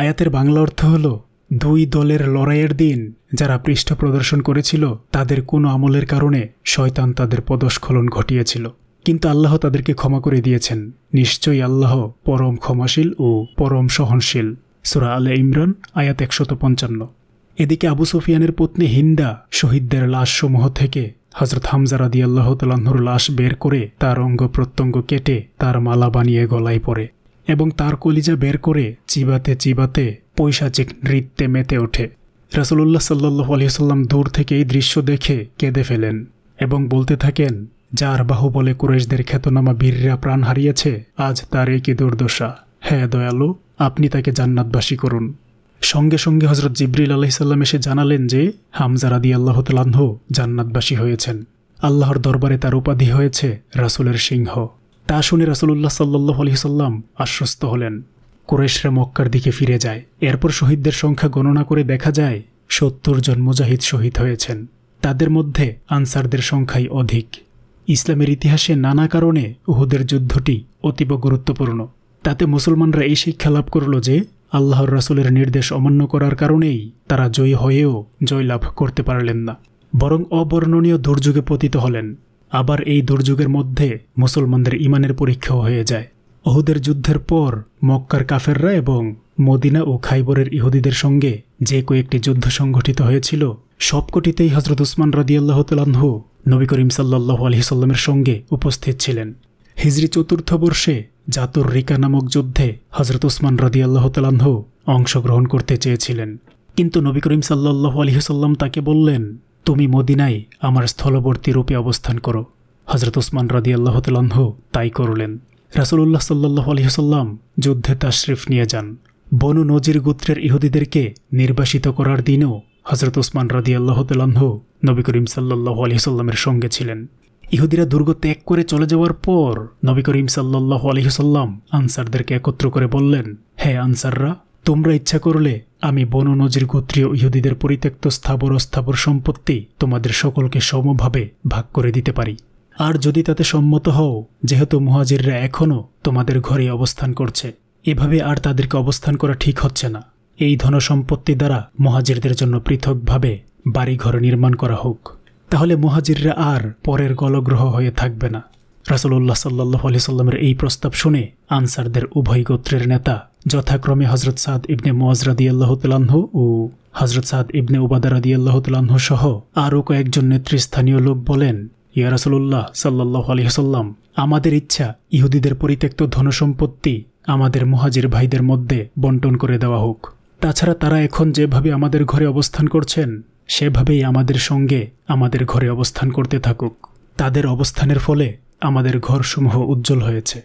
আয়াতের বাংলা অর্থ হলো দুই দলের লড়াইয়ের দিন যারা পৃষ্ঠ প্রদর্শন করেছিল তাদের কোনো আমলের কারণে শয়তান তাদের পদস্খলন ঘটিয়েছিল কিন্তু আল্লাহ তাদেরকে ক্ষমা করে দিয়েছেন নিশ্চয়ই আল্লাহ পরম ক্ষমাশীল ও পরম সহনশীল সুরা আলে ইমরান আয়াত একশত পঞ্চান্ন এদিকে আবু সুফিয়ানের পত্নী হিন্দা শহীদদের লাশসমূহ থেকে হজরত হামজার আদি আল্লাহ তালাহুর লাশ বের করে তার অঙ্গ প্রত্যঙ্গ কেটে তার মালা বানিয়ে গলায় পড়ে এবং তার কলিজা বের করে চিবাতে চিবাতে পৈশাচিক নৃত্যে মেতে ওঠে রসুল্লাহ সাল্লু আলিয়াল্লাম দূর থেকে এই দৃশ্য দেখে কেঁদে ফেলেন এবং বলতে থাকেন যার বাহু বলে কুরেশদের খ্যাতনামা বীররা প্রাণ হারিয়েছে আজ তার এই দুর্দশা হ্যাঁ দয়ালু আপনি তাকে জান্নাতবাসী করুন সঙ্গে সঙ্গে হজরত জিবরিল আলাইসাল্লাম এসে জানালেন যে হামজার আদি আল্লাহ তাল্লাহ জান্নাতবাসী হয়েছেন আল্লাহর দরবারে তার উপাধি হয়েছে রাসুলের সিংহ তা শুনে রাসুল্লাহ সাল্লু আলহিসাল্লাম আশ্বস্ত হলেন কোরেশরা মক্কার দিকে ফিরে যায় এরপর শহীদদের সংখ্যা গণনা করে দেখা যায় সত্তর জন মুজাহিদ শহীদ হয়েছেন তাদের মধ্যে আনসারদের সংখ্যাই অধিক ইসলামের ইতিহাসে নানা কারণে উহুদের যুদ্ধটি অতীব গুরুত্বপূর্ণ তাতে মুসলমানরা এই শিক্ষা লাভ করল যে আল্লাহর রাসুলের নির্দেশ অমান্য করার কারণেই তারা জয়ী হয়েও জয়লাভ করতে পারলেন না বরং অবর্ণনীয় দুর্যোগে পতিত হলেন আবার এই দুর্যোগের মধ্যে মুসলমানদের ইমানের পরীক্ষাও হয়ে যায় অহুদের যুদ্ধের পর মক্কার কাফেররা এবং মদিনা ও খাইবরের ইহুদিদের সঙ্গে যে কয়েকটি যুদ্ধ সংঘটিত হয়েছিল সবকটিতেই হজরত উসমান রদিয়াল্লাহ তালাহু নবী করিম সাল্লাহ আলহিসাল্লামের সঙ্গে উপস্থিত ছিলেন হিজরি চতুর্থ বর্ষে জাতুর রিকা নামক যুদ্ধে হজরত উসমান রদিয়াল্লাহ তালাহু অংশগ্রহণ করতে চেয়েছিলেন কিন্তু নবী করিম সাল্লাহ আলহিসাল্লাম তাকে বললেন তুমি মদিনায় আমার স্থলবর্তী রূপে অবস্থান করো হজরত উসমান রদিয়াল্লাহ তালাহু তাই করলেন রাসুলুল্লাহ সাল্লাহ আলহিহসাল্লাম যুদ্ধে তাশরিফ নিয়ে যান বনু নজির গোত্রের ইহুদিদেরকে নির্বাসিত করার দিনও হজরত ওসমান রাদি আল্লাহতালাহ নবী করিম সাল্লাহ আলহিহসাল্লামের সঙ্গে ছিলেন ইহুদিরা দুর্গ ত্যাগ করে চলে যাওয়ার পর নবী করিম সাল্লাহ আলহিহসাল্লাম আনসারদেরকে একত্র করে বললেন হ্যাঁ আনসাররা তোমরা ইচ্ছা করলে আমি বন নজির গোত্রীয় ইহুদিদের পরিত্যক্ত স্থাবর অস্থাবর সম্পত্তি তোমাদের সকলকে সমভাবে ভাগ করে দিতে পারি আর যদি তাতে সম্মত হও যেহেতু মুহাজিররা এখনও তোমাদের ঘরে অবস্থান করছে এভাবে আর তাদেরকে অবস্থান করা ঠিক হচ্ছে না এই ধনসম্পত্তি দ্বারা মহাজিরদের জন্য পৃথকভাবে বাড়িঘর নির্মাণ করা হোক তাহলে মহাজিররা আর পরের গলগ্রহ হয়ে থাকবে না রাসলুল্লাহ সাল্লাহ আলি সাল্লামের এই প্রস্তাব শুনে আনসারদের উভয় গোত্রের নেতা যথাক্রমে হজরত সাদ ইবনে মোয়াজরাদি রাদিয়াল্লাহ তুলাহু ও হজরত সাদ ইবনে উবাদারাদি আল্লাহ তুলাহু সহ আরও কয়েকজন নেতৃস্থানীয় লোক বলেন ইয়া রাসুল্লাহ সাল্লাহ আলহিহসাল্লাম আমাদের ইচ্ছা ইহুদিদের পরিত্যক্ত ধনসম্পত্তি আমাদের মহাজির ভাইদের মধ্যে বন্টন করে দেওয়া হোক তাছাড়া তারা এখন যেভাবে আমাদের ঘরে অবস্থান করছেন সেভাবেই আমাদের সঙ্গে আমাদের ঘরে অবস্থান করতে থাকুক তাদের অবস্থানের ফলে আমাদের ঘরসমূহ উজ্জ্বল হয়েছে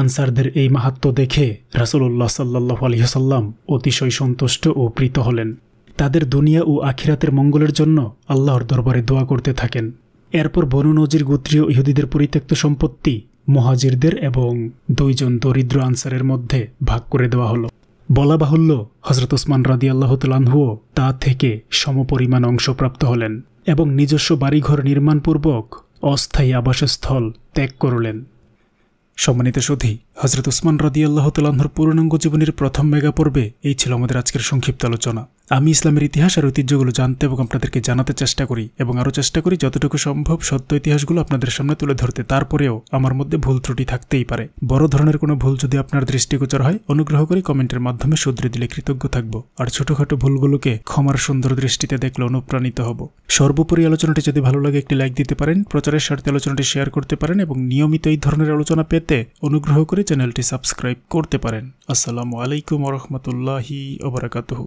আনসারদের এই মাহাত্ম দেখে রাসুল্লাহ সাল্লাহ আলহিহসাল্লাম অতিশয় সন্তুষ্ট ও প্রীত হলেন তাদের দুনিয়া ও আখিরাতের মঙ্গলের জন্য আল্লাহর দরবারে দোয়া করতে থাকেন এরপর বনু নজির গোত্রীয় ইহুদিদের পরিত্যক্ত সম্পত্তি মহাজিরদের এবং দুইজন দরিদ্র আনসারের মধ্যে ভাগ করে দেওয়া হলো বলা বাহুল্য হজরত ওসমান রাদি আল্লাহতালাহুও তা থেকে সমপরিমাণ অংশপ্রাপ্ত হলেন এবং নিজস্ব বাড়িঘর নির্মাণপূর্বক অস্থায়ী আবাসস্থল ত্যাগ করলেন সম্মানিত সুধি হজরত উসমান রাদি আল্লাহতালাহুর পূর্ণাঙ্গ জীবনের প্রথম মেগা পর্বে এই ছিল আমাদের আজকের সংক্ষিপ্ত আলোচনা আমি ইসলামের ইতিহাস আর ঐতিহ্যগুলো জানতে এবং আপনাদেরকে জানাতে চেষ্টা করি এবং আরও চেষ্টা করি যতটুকু সম্ভব সত্য ইতিহাসগুলো আপনাদের সামনে তুলে ধরতে তারপরেও আমার মধ্যে ভুল ত্রুটি থাকতেই পারে বড় ধরনের কোনো ভুল যদি আপনার দৃষ্টিগোচর হয় অনুগ্রহ করে কমেন্টের মাধ্যমে শুধরে দিলে কৃতজ্ঞ থাকবো আর ছোটোখাটো ভুলগুলোকে ক্ষমার সুন্দর দৃষ্টিতে দেখলে অনুপ্রাণিত হব সর্বোপরি আলোচনাটি যদি ভালো লাগে একটি লাইক দিতে পারেন প্রচারের স্বার্থে আলোচনাটি শেয়ার করতে পারেন এবং নিয়মিত এই ধরনের আলোচনা পেতে অনুগ্রহ করে চ্যানেলটি সাবস্ক্রাইব করতে পারেন আসসালামু আলাইকুম রহমতুল্লাহি ওবরাকাতহু